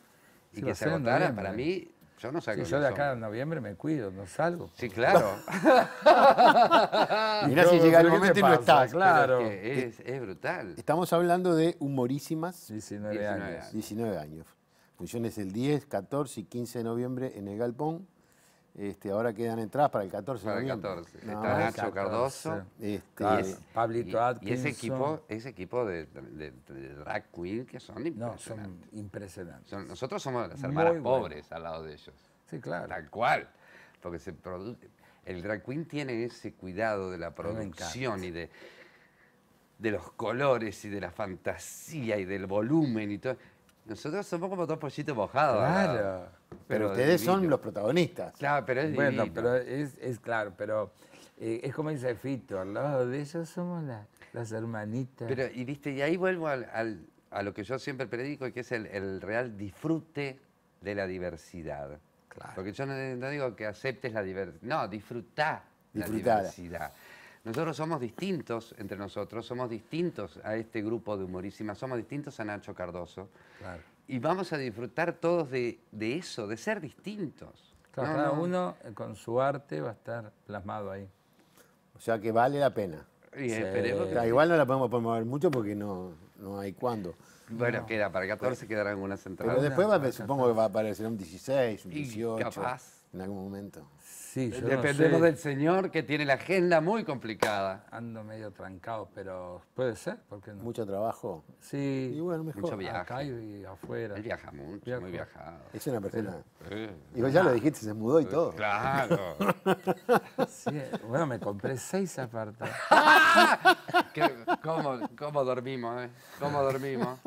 y que se agotara, para mí, yo no salgo. Sí, yo de acá en noviembre me cuido, no salgo. Sí, claro. sé si llega el momento y no está. Claro. es, brutal. Estamos hablando de humorísimas. 19 años. Funciones el 10, 14 y 15 de noviembre en el Galpón. Este, ahora quedan entradas para el 14 de noviembre. Para el 14. Está Nacho Cardoso. Este, y Pablito Y ese equipo, ese equipo de, drag queen que son impresionantes. No, son impresionantes. nosotros somos las hermanas pobres al lado de ellos. Sí, claro. Tal cual. Porque se produce, el drag queen tiene ese cuidado de la producción y de, de los colores y de la fantasía y del volumen y todo nosotros somos como dos pollitos mojados. Claro. Pero, ustedes son los protagonistas. Claro, pero es Bueno, pero es, claro, pero eh, es como dice Fito, al lado de ellos somos las hermanitas. Pero, y viste, y ahí vuelvo a lo que yo siempre predico, que es el, real disfrute de la diversidad. Claro. Porque yo no, digo que aceptes la diversidad, no, disfrutá la diversidad. Nosotros somos distintos entre nosotros, somos distintos a este grupo de humorísimas, somos distintos a Nacho Cardoso. Y vamos a disfrutar todos de, eso, de ser distintos. cada uno eh, con su arte va a estar plasmado ahí. O sea que vale la pena. Eh, igual no la podemos promover mucho porque no, no hay cuándo. Bueno, queda, para 14 quedarán algunas entradas. Pero después supongo que va a aparecer un 16, un 18. En algún momento. Dependemos del Señor que tiene la agenda muy complicada. Ando medio trancado, pero puede ser, ¿por Mucho trabajo. Sí. Mucho viaje. y afuera. viaja mucho, muy viajado. Es una persona. Y vos ya lo dijiste, se mudó y todo. Claro. bueno, me compré seis apartados ¿Cómo, dormimos, eh? ¿Cómo dormimos?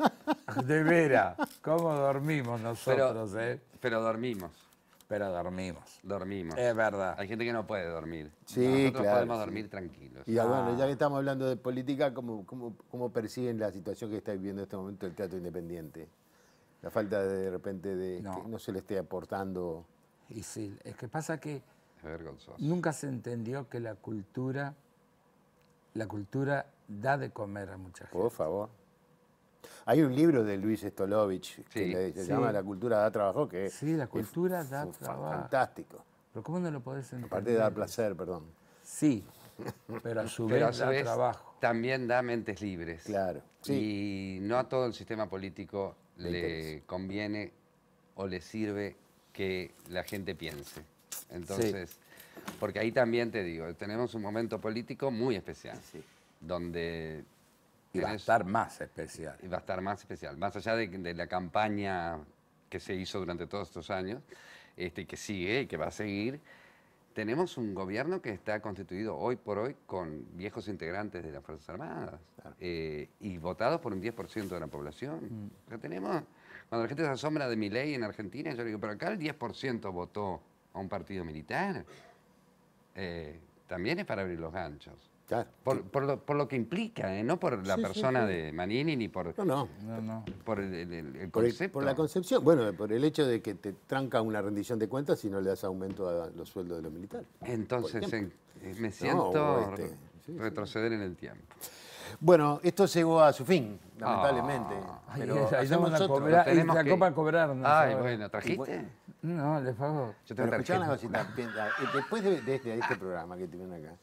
De vera, ¿cómo dormimos nosotros, Pero eh? dormimos. Pero dormimos. Dormimos. Es verdad. Hay gente que no puede dormir. Sí, Nosotros podemos dormir tranquilos. Y bueno, ya ah. que estamos hablando de política, ¿cómo, ¿cómo, perciben la situación que está viviendo en este momento el teatro independiente? La falta de, repente de no. que no se le esté aportando. Y sí, es que pasa que vergonzoso. nunca se entendió que la cultura, la cultura da de comer a mucha gente. Por favor. Hay un libro de Luis Stolovich que se llama La cultura da trabajo, que sí, la cultura da trabajo. fantástico. Pero ¿cómo no lo podés entender? Aparte de dar placer, perdón. Sí, pero a su vez, También da mentes libres. Claro. Y no a todo el sistema político le, conviene o le sirve que la gente piense. Entonces, porque ahí también te digo, tenemos un momento político muy especial, donde y va a estar más especial. Y va a estar más especial. Más allá de, la campaña que se hizo durante todos estos años, este, que sigue y que va a seguir, tenemos un gobierno que está constituido hoy por hoy con viejos integrantes de las Fuerzas Armadas eh, y votados por un 10% de la población. Mm. tenemos, cuando la gente se asombra de mi ley en Argentina, yo digo, pero acá el 10% votó a un partido militar. Eh, también es para abrir los ganchos. Por, lo, que implica, ¿eh? no por la persona de Manini ni por, no, no. no, por el, concepto. Por, la concepción, bueno, por el hecho de que te tranca una rendición de cuentas si no le das aumento a los sueldos de los militares. Entonces eh, me siento este, retroceder en el tiempo. Bueno, esto llegó a su fin, lamentablemente. Ah, pero Ay, cobrar, la copa cobrar. No Ay, bueno, ¿trajiste? No, le pago. Yo te voy Después de, este, de, este programa que tienen acá,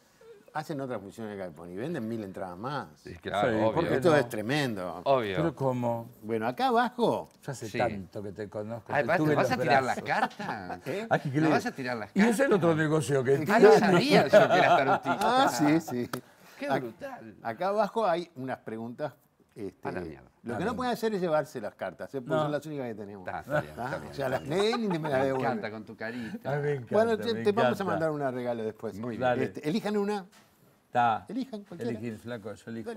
hacen otra función en pues, el y venden mil entradas más. porque claro, Esto es tremendo. Obvio. Pero como... Bueno, acá abajo... Ya hace tanto que te conozco. vas, a tirar las cartas? ¿Qué? vas a tirar las cartas? Y ese es el otro negocio que... Ah, no sabía yo que Ah, sí, sí. Qué brutal. acá abajo hay unas preguntas este, lo que no pueden hacer es llevarse las cartas. Eh, son no. las únicas que tenemos. Está, ¿Ah? o sea, las leen y me las devuelven. encanta con tu carita. bueno, te, vamos a mandar un regalo después. Muy bien. Este, elijan una. Está. Elijan cualquiera. Elegir, flaco, yo elijo.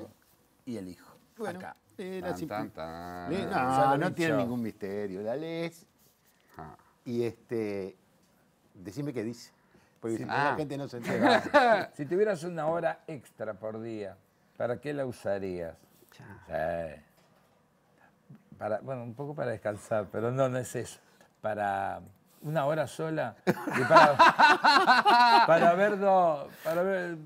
Y elijo. Bueno, Acá. Era eh, tan, no, tiene ningún misterio. La lees. Ah. Y este. Decime qué dice. Porque la ah. gente no se entera. si tuvieras una hora extra por día, ¿para qué la usarías? Eh, para, bueno, un poco para descansar, pero no, no es eso. Para una hora sola para, ver, para ver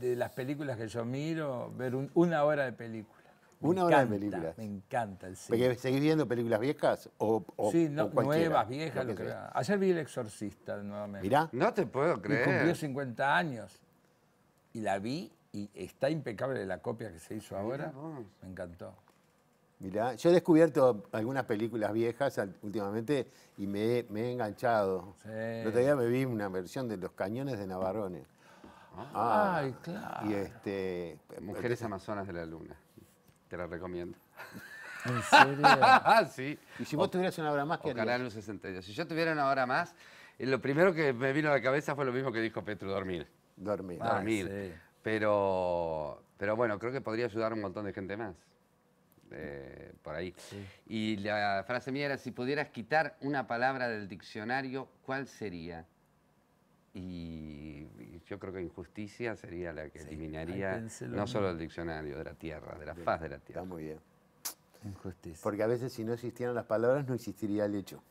de las películas que yo miro, ver una hora de película. una hora de películas. Me encanta el cine. ¿Seguís viendo películas viejas o, Sí, nuevas, viejas, que Ayer vi El Exorcista nuevamente. Mirá. No te puedo creer. Y cumplió 50 años. Y la vi y está impecable la copia que se hizo ahora. Me encantó. Mirá, yo he descubierto algunas películas viejas últimamente y me he, enganchado. Sí. El otro día me vi una versión de Los Cañones de Navarrone. Ah. Ay, claro. Y este, eh, Mujeres eh, Amazonas de la Luna. Te la recomiendo. ¿En serio? sí. Y si vos tuvieras una hora más, ¿qué harías? Si yo tuviera una hora más, eh, lo primero que me vino a la cabeza fue lo mismo que dijo Petro, dormir. Dormir. dormir. Ah, pero, pero bueno, creo que podría ayudar a un montón de gente más. Eh, por ahí. Y la frase mía era, si pudieras quitar una palabra del diccionario, ¿cuál sería? Y, yo creo que injusticia sería la que eliminaría no solo el diccionario, de la tierra, de la faz de la tierra. Está muy bien. Injusticia. Porque a veces si no existieran las palabras, no existiría el hecho.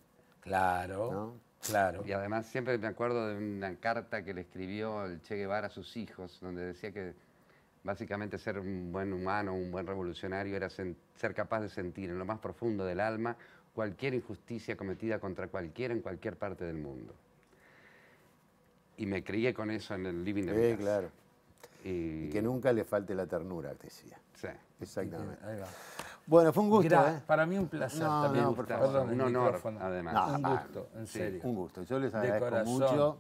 Claro. Claro. Y además siempre me acuerdo de una carta que le escribió el Che Guevara a sus hijos, donde decía que básicamente ser un buen humano, un buen revolucionario, era ser capaz de sentir en lo más profundo del alma cualquier injusticia cometida contra cualquiera en cualquier parte del mundo. Y me crié con eso en el living de sí, claro. Y... que nunca le falte la ternura, decía. Sí. Exactamente. Ahí va. Bueno, fue un gusto. ¿eh? Para mí un placer también. No, por favor. un honor, además. un ah, gusto, en serio. Un gusto. Yo les agradezco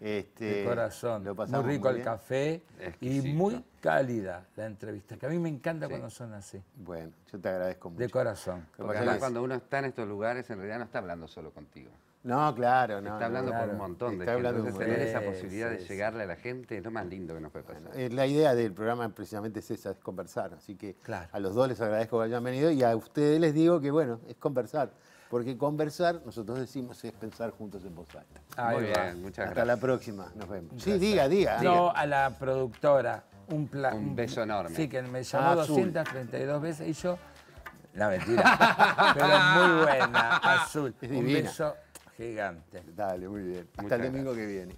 este, de corazón, mucho. de corazón. muy rico el café y muy cálida la entrevista, que a mí me encanta cuando son así. Bueno, yo te agradezco mucho. De corazón. Porque además cuando uno está en estos lugares, en realidad no está hablando solo contigo. No, claro, Está hablando por un montón de está tener esa posibilidad de llegarle a la gente es lo más lindo que nos puede pasar. Eh, la idea del programa precisamente es esa, es conversar. Así que a los dos les agradezco que hayan venido y a ustedes les digo que, bueno, es conversar. Porque conversar, nosotros decimos, es pensar juntos en voz alta. Muy bien, muchas gracias. Hasta la próxima, nos vemos. sí, diga, diga. No, a la productora, un, beso enorme. Sí, que me llamó 232 ah, veces y yo... La mentira. Pero muy buena, azul. un beso Gigante. Dale, muy bien. Hasta el domingo que viene.